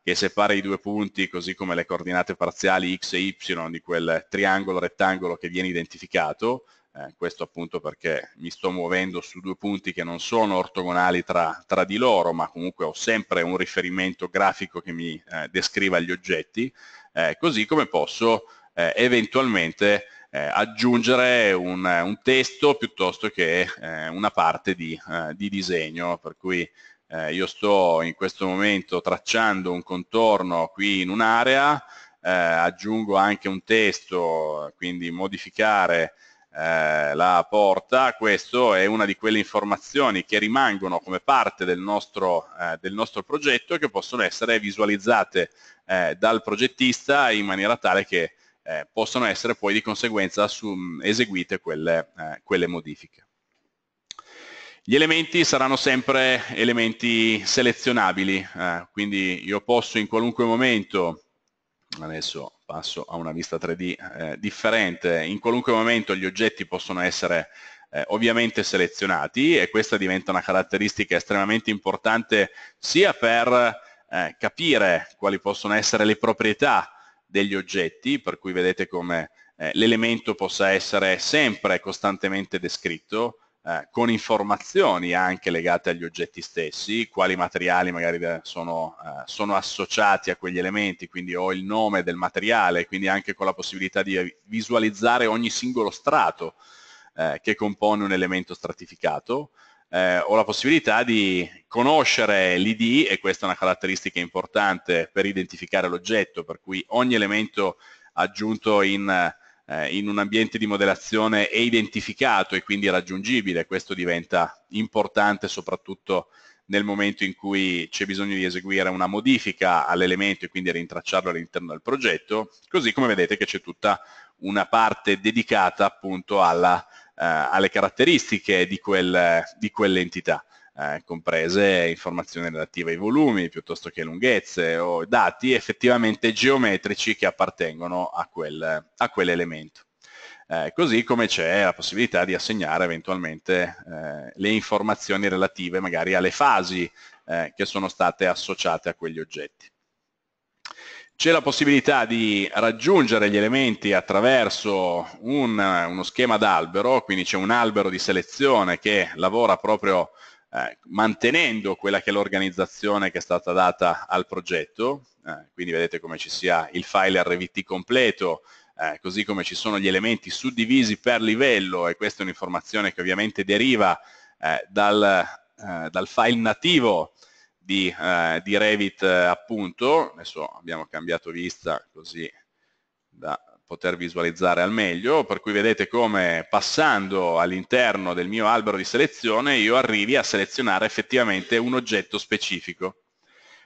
che separa i due punti, così come le coordinate parziali x e y di quel triangolo rettangolo che viene identificato, eh, questo appunto perché mi sto muovendo su due punti che non sono ortogonali tra, tra di loro, ma comunque ho sempre un riferimento grafico che mi eh, descriva gli oggetti, eh, così come posso eh, eventualmente eh, aggiungere un, eh, un, testo piuttosto che eh, una parte di, eh, di, disegno, per cui eh, io sto in questo momento tracciando un contorno qui in un'area, eh, aggiungo anche un testo, quindi modificare la porta, questo è una di quelle informazioni che rimangono come parte del nostro, del nostro progetto e che possono essere visualizzate dal progettista in maniera tale che eh, possono essere poi di conseguenza su, mm, eseguite quelle, eh, quelle modifiche. Gli elementi saranno sempre elementi selezionabili, eh, quindi io posso in qualunque momento, adesso passo a una vista 3D eh, differente, in qualunque momento gli oggetti possono essere eh, ovviamente selezionati e questa diventa una caratteristica estremamente importante sia per eh, capire quali possono essere le proprietà degli oggetti, per cui vedete come eh, l'elemento possa essere sempre costantemente descritto, eh, con informazioni anche legate agli oggetti stessi, quali materiali magari eh, sono, eh, sono, associati a quegli elementi, quindi ho il nome del materiale, quindi anche con la possibilità di visualizzare ogni singolo strato eh, che compone un elemento stratificato eh, ho la possibilità di conoscere l'ID e questa è una caratteristica importante per identificare l'oggetto, per cui ogni elemento aggiunto in, eh, in un ambiente di modellazione è identificato e quindi raggiungibile, questo diventa importante soprattutto nel momento in cui c'è bisogno di eseguire una modifica all'elemento e quindi rintracciarlo all'interno del progetto, così come vedete che c'è tutta una parte dedicata appunto alla eh, alle caratteristiche di, quel, di quell'entità. Eh, comprese informazioni relative ai volumi piuttosto che lunghezze o dati effettivamente geometrici che appartengono a, quel, a quell'elemento. Eh, così come c'è la possibilità di assegnare eventualmente eh, le informazioni relative magari alle fasi eh, che sono state associate a quegli oggetti. C'è la possibilità di raggiungere gli elementi attraverso un, uno schema d'albero, quindi c'è un albero di selezione che lavora proprio eh, mantenendo quella che è l'organizzazione che è stata data al progetto, eh, quindi vedete come ci sia il file RVT completo, eh, così come ci sono gli elementi suddivisi per livello e questa è un'informazione che ovviamente deriva eh, dal, eh, dal file nativo di, eh, di Revit eh, appunto, adesso abbiamo cambiato vista così da poter visualizzare al meglio, per cui vedete come passando all'interno del mio albero di selezione io arrivi a selezionare effettivamente un oggetto specifico.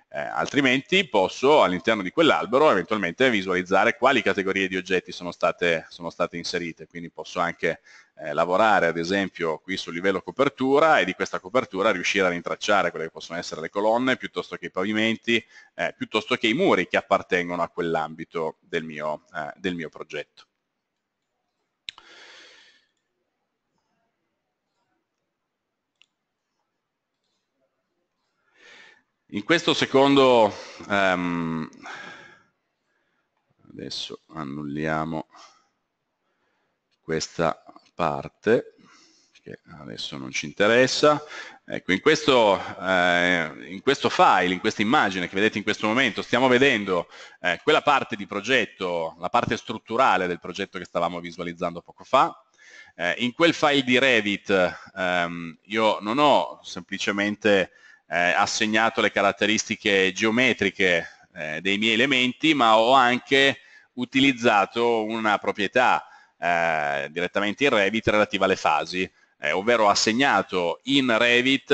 Eh, altrimenti posso all'interno di quell'albero eventualmente visualizzare quali categorie di oggetti sono state, sono state inserite, quindi posso anche eh, lavorare ad esempio qui sul livello copertura e di questa copertura riuscire a rintracciare quelle che possono essere le colonne piuttosto che i pavimenti, eh, piuttosto che i muri che appartengono a quell'ambito del, eh, del mio progetto. In questo secondo, um, adesso annulliamo questa parte, che adesso non ci interessa, ecco, in questo, eh, in questo file, in questa immagine che vedete in questo momento, stiamo vedendo eh, quella parte di progetto, la parte strutturale del progetto che stavamo visualizzando poco fa, eh, in quel file di Revit ehm, io non ho semplicemente eh, assegnato le caratteristiche geometriche eh, dei miei elementi, ma ho anche utilizzato una proprietà eh, direttamente in Revit relativa alle fasi, eh, ovvero ha segnato in Revit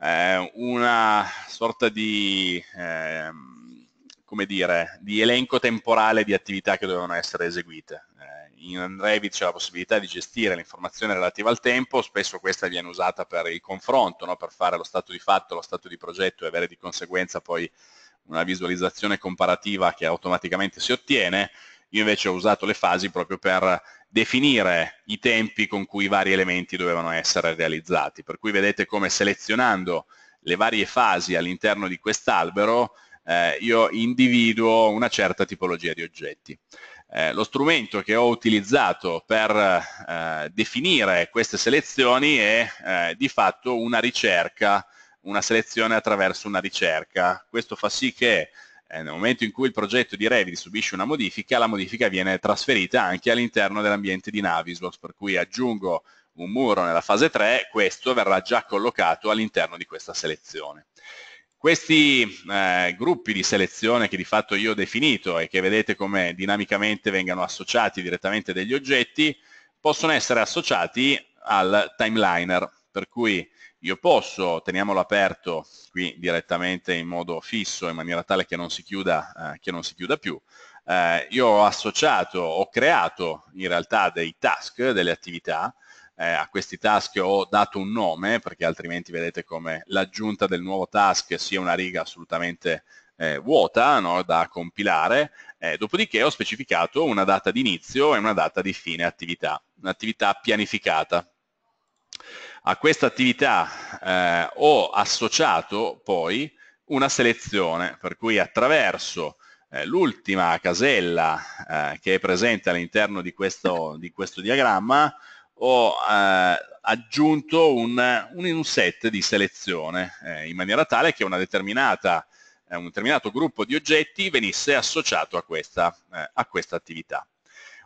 eh, una sorta di, ehm, come dire, di elenco temporale di attività che dovevano essere eseguite. Eh, in Revit c'è la possibilità di gestire l'informazione relativa al tempo, spesso questa viene usata per il confronto, no? per fare lo stato di fatto, lo stato di progetto e avere di conseguenza poi una visualizzazione comparativa che automaticamente si ottiene, io invece ho usato le fasi proprio per definire i tempi con cui i vari elementi dovevano essere realizzati, per cui vedete come selezionando le varie fasi all'interno di quest'albero eh, io individuo una certa tipologia di oggetti. Eh, lo strumento che ho utilizzato per eh, definire queste selezioni è eh, di fatto una ricerca, una selezione attraverso una ricerca. Questo fa sì che eh, nel momento in cui il progetto di Revit subisce una modifica, la modifica viene trasferita anche all'interno dell'ambiente di Navisbox, per cui aggiungo un muro nella fase 3, questo verrà già collocato all'interno di questa selezione. Questi eh, gruppi di selezione che di fatto io ho definito e che vedete come dinamicamente vengano associati direttamente degli oggetti, possono essere associati al timeliner per cui io posso, teniamolo aperto qui direttamente in modo fisso, in maniera tale che non si chiuda, eh, che non si chiuda più, eh, io ho associato, ho creato in realtà dei task, delle attività, eh, a questi task ho dato un nome, perché altrimenti vedete come l'aggiunta del nuovo task sia una riga assolutamente eh, vuota no, da compilare, eh, dopodiché ho specificato una data di inizio e una data di fine attività, un'attività pianificata, a questa attività eh, ho associato poi una selezione, per cui attraverso eh, l'ultima casella eh, che è presente all'interno di, di questo, diagramma ho eh, aggiunto un, un, un, set di selezione eh, in maniera tale che eh, un determinato gruppo di oggetti venisse associato a questa, a questa attività.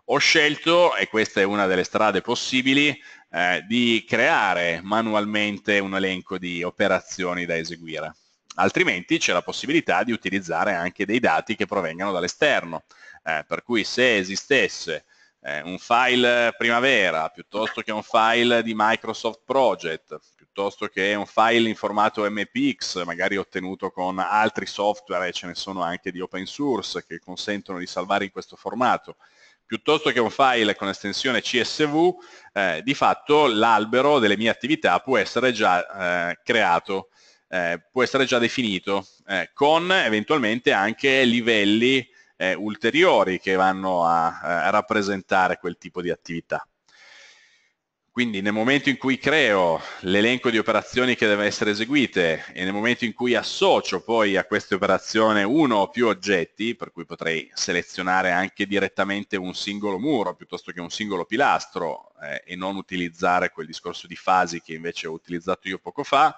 Ho scelto, e questa è una delle strade possibili, eh, di creare manualmente un elenco di operazioni da eseguire. Altrimenti c'è la possibilità di utilizzare anche dei dati che provengano dall'esterno, eh, per cui se esistesse eh, un file primavera piuttosto che un file di Microsoft Project, piuttosto che un file in formato MPX, magari ottenuto con altri software e ce ne sono anche di open source che consentono di salvare in questo formato, piuttosto che un file con estensione CSV, eh, di fatto l'albero delle mie attività può essere già eh, creato, eh, può essere già definito, eh, con eventualmente anche livelli eh, ulteriori che vanno a, a rappresentare quel tipo di attività. Quindi nel momento in cui creo l'elenco di operazioni che deve essere eseguite e nel momento in cui associo poi a queste operazioni uno o più oggetti, per cui potrei selezionare anche direttamente un singolo muro piuttosto che un singolo pilastro eh, e non utilizzare quel discorso di fasi che invece ho utilizzato io poco fa,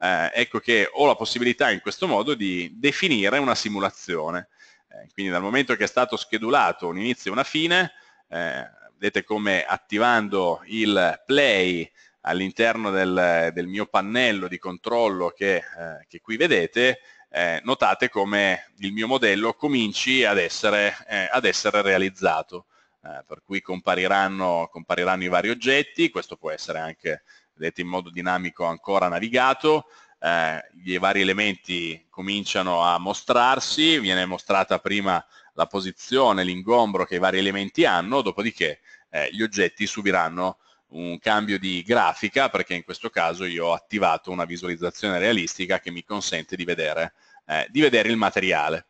eh, ecco che ho la possibilità in questo modo di definire una simulazione. Eh, quindi dal momento che è stato schedulato un inizio e una fine, eh, vedete come attivando il play all'interno del, del, mio pannello di controllo che, eh, che qui vedete, eh, notate come il mio modello cominci ad essere, eh, ad essere realizzato, eh, per cui compariranno, compariranno, i vari oggetti, questo può essere anche, vedete, in modo dinamico ancora navigato, eh, i vari elementi cominciano a mostrarsi, viene mostrata prima la posizione, l'ingombro che i vari elementi hanno, dopodiché eh, gli oggetti subiranno un cambio di grafica perché in questo caso io ho attivato una visualizzazione realistica che mi consente di vedere, eh, di vedere il materiale.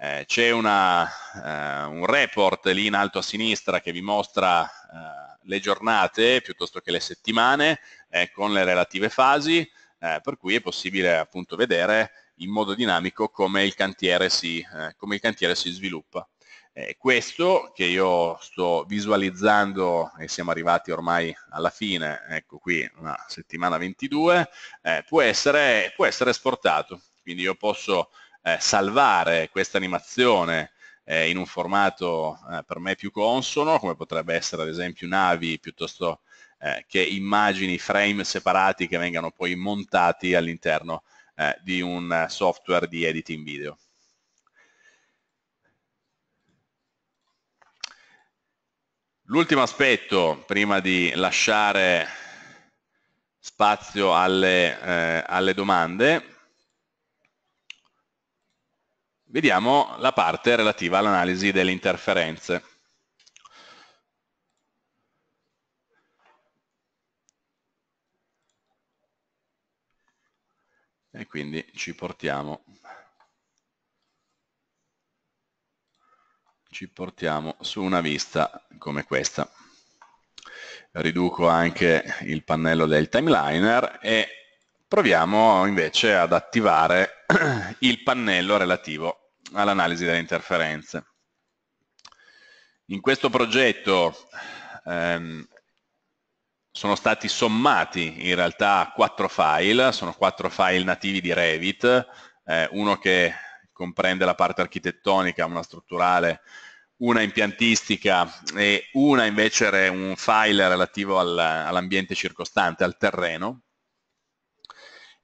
Eh, C'è eh, un report lì in alto a sinistra che vi mostra eh, le giornate piuttosto che le settimane eh, con le relative fasi, eh, per cui è possibile appunto vedere in modo dinamico come il cantiere si, eh, come il cantiere si sviluppa. Eh, questo che io sto visualizzando e siamo arrivati ormai alla fine, ecco qui una settimana 22, eh, può, essere, può, essere, esportato, quindi io posso eh, salvare questa animazione eh, in un formato eh, per me più consono, come potrebbe essere ad esempio Navi piuttosto che immagini, frame separati che vengano poi montati all'interno eh, di un eh, software di editing video. L'ultimo aspetto, prima di lasciare spazio alle, eh, alle domande, vediamo la parte relativa all'analisi delle interferenze. e quindi ci portiamo, ci portiamo su una vista come questa. Riduco anche il pannello del timeliner e proviamo invece ad attivare il pannello relativo all'analisi delle interferenze. In questo progetto ehm, sono stati sommati in realtà quattro file, sono quattro file nativi di Revit, eh, uno che comprende la parte architettonica, una strutturale, una impiantistica e una invece è un file relativo al, all'ambiente circostante, al terreno.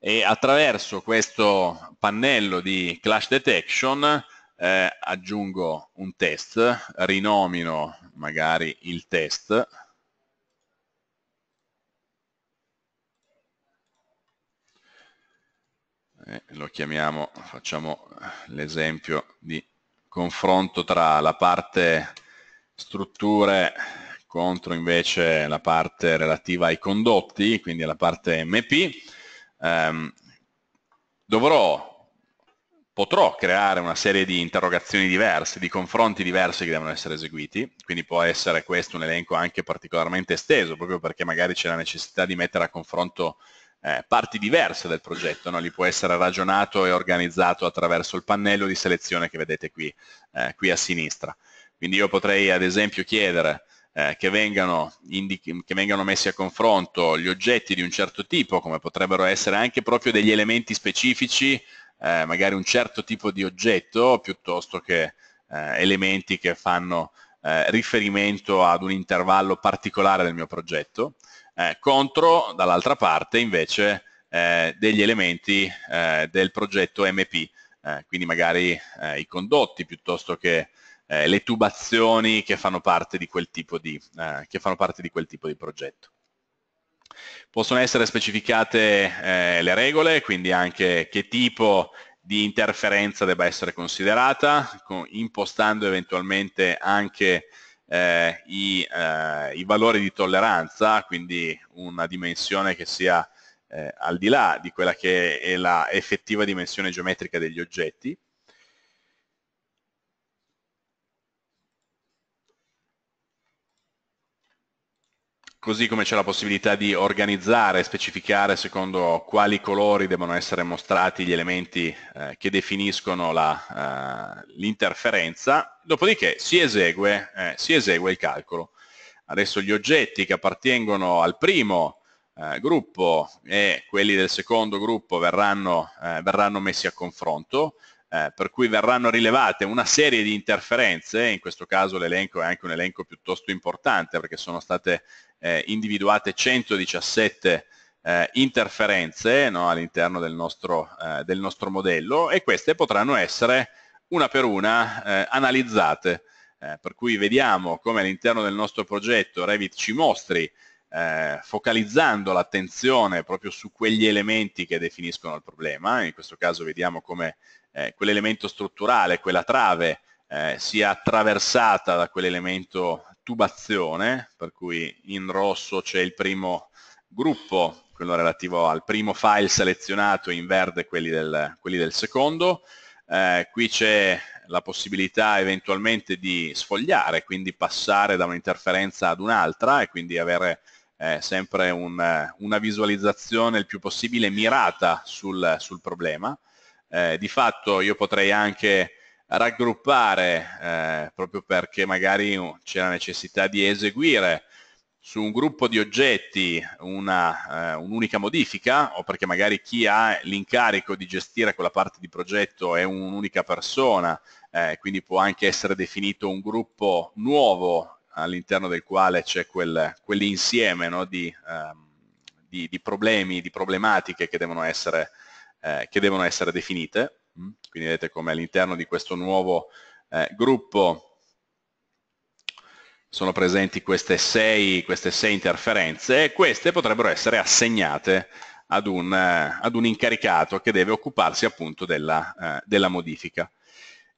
E attraverso questo pannello di clash detection eh, aggiungo un test, rinomino magari il test, eh, lo chiamiamo, facciamo l'esempio di confronto tra la parte strutture contro invece la parte relativa ai condotti, quindi la parte MP, ehm, dovrò, potrò creare una serie di interrogazioni diverse, di confronti diversi che devono essere eseguiti, quindi può essere questo un elenco anche particolarmente esteso, proprio perché magari c'è la necessità di mettere a confronto eh, parti diverse del progetto, no? li può essere ragionato e organizzato attraverso il pannello di selezione che vedete qui, eh, qui a sinistra. Quindi io potrei ad esempio chiedere eh, che, vengano che, vengano messi a confronto gli oggetti di un certo tipo, come potrebbero essere anche proprio degli elementi specifici, eh, magari un certo tipo di oggetto, piuttosto che eh, elementi che fanno eh, riferimento ad un intervallo particolare del mio progetto eh, contro dall'altra parte invece eh, degli elementi eh, del progetto MP, eh, quindi magari eh, i condotti piuttosto che eh, le tubazioni che fanno, di, che fanno parte di quel tipo di progetto. Possono essere specificate le regole, quindi anche che tipo di interferenza debba essere considerata, impostando eventualmente anche eh, i, eh, i, valori di tolleranza, quindi una dimensione che sia eh, al di là di quella che è la effettiva dimensione geometrica degli oggetti, così come c'è la possibilità di organizzare e specificare secondo quali colori devono essere mostrati gli elementi eh, che definiscono eh, l'interferenza, eh, dopodiché si esegue, eh, si esegue, il calcolo. Adesso gli oggetti che appartengono al primo eh, gruppo e quelli del secondo gruppo verranno, eh, verranno messi a confronto, eh, per cui verranno rilevate una serie di interferenze, in questo caso l'elenco è anche un elenco piuttosto importante perché sono state eh, individuate 117 eh, interferenze no, all'interno del, eh, del, nostro modello e queste potranno essere una per una eh, analizzate, eh, per cui vediamo come all'interno del nostro progetto Revit ci mostri eh, focalizzando l'attenzione proprio su quegli elementi che definiscono il problema, in questo caso vediamo come eh, quell'elemento strutturale, quella trave, eh, sia attraversata da quell'elemento tubazione, per cui in rosso c'è il primo gruppo, quello relativo al primo file selezionato, in verde quelli del, quelli del secondo, eh, qui c'è la possibilità eventualmente di sfogliare, quindi passare da un'interferenza ad un'altra e quindi avere eh, sempre un, una visualizzazione il più possibile mirata sul, sul problema eh, di fatto io potrei anche raggruppare, eh, proprio perché magari c'è la necessità di eseguire su un gruppo di oggetti una, eh, un'unica modifica, o perché magari chi ha l'incarico di gestire quella parte di progetto è un'unica persona, eh, quindi può anche essere definito un gruppo nuovo all'interno del quale c'è quel, quell'insieme no, di, um, di, di, problemi, di problematiche che devono essere eh, che devono essere definite. Mm? Quindi vedete come all'interno di questo nuovo eh, gruppo sono presenti queste sei, queste sei, interferenze e queste potrebbero essere assegnate ad un, eh, ad un incaricato che deve occuparsi appunto della, eh, della modifica.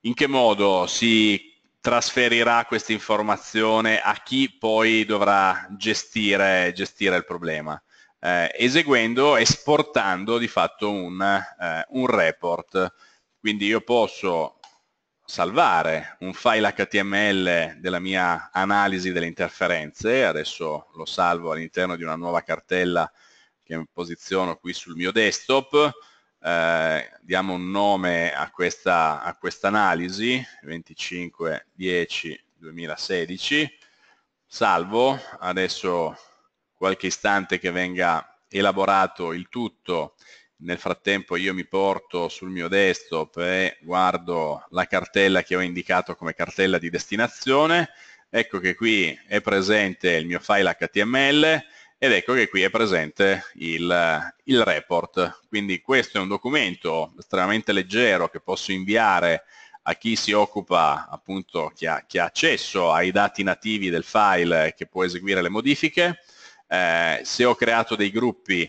In che modo si trasferirà questa informazione a chi poi dovrà gestire, gestire il problema eh, eseguendo, esportando di fatto un, eh, un report. Quindi io posso salvare un file HTML della mia analisi delle interferenze, adesso lo salvo all'interno di una nuova cartella che posiziono qui sul mio desktop, eh, diamo un nome a questa a quest'analisi 25 10 2016 salvo adesso qualche istante che venga elaborato il tutto nel frattempo io mi porto sul mio desktop e guardo la cartella che ho indicato come cartella di destinazione, ecco che qui è presente il mio file HTML ed ecco che qui è presente il, il report. Quindi questo è un documento estremamente leggero che posso inviare a chi si occupa, appunto, chi ha, chi ha accesso ai dati nativi del file che può eseguire le modifiche eh, se ho creato dei gruppi,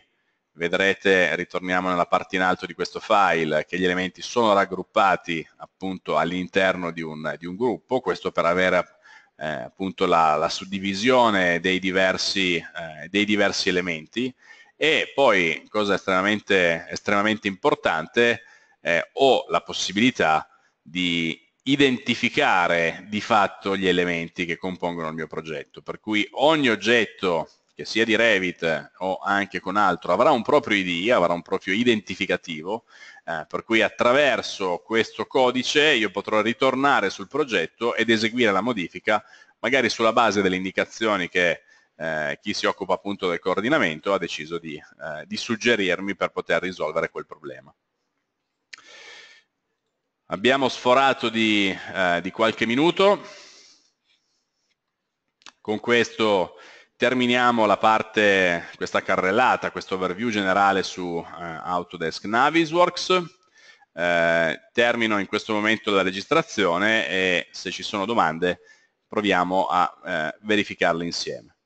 vedrete, ritorniamo nella parte in alto di questo file, che gli elementi sono raggruppati appunto all'interno di, di un, gruppo, questo per avere eh, appunto la, la, suddivisione dei diversi, eh, dei diversi elementi e poi, cosa estremamente, estremamente importante, eh, ho la possibilità di identificare di fatto gli elementi che compongono il mio progetto, per cui ogni oggetto che sia di Revit eh, o anche con altro, avrà un proprio ID, avrà un proprio identificativo, eh, per cui attraverso questo codice io potrò ritornare sul progetto ed eseguire la modifica, magari sulla base delle indicazioni che eh, chi si occupa appunto del coordinamento ha deciso di, eh, di suggerirmi per poter risolvere quel problema. Abbiamo sforato di, eh, di qualche minuto, con questo Terminiamo la parte, questa carrellata, questo overview generale su eh, Autodesk Navisworks. Eh, termino in questo momento la registrazione e se ci sono domande proviamo a eh, verificarle insieme.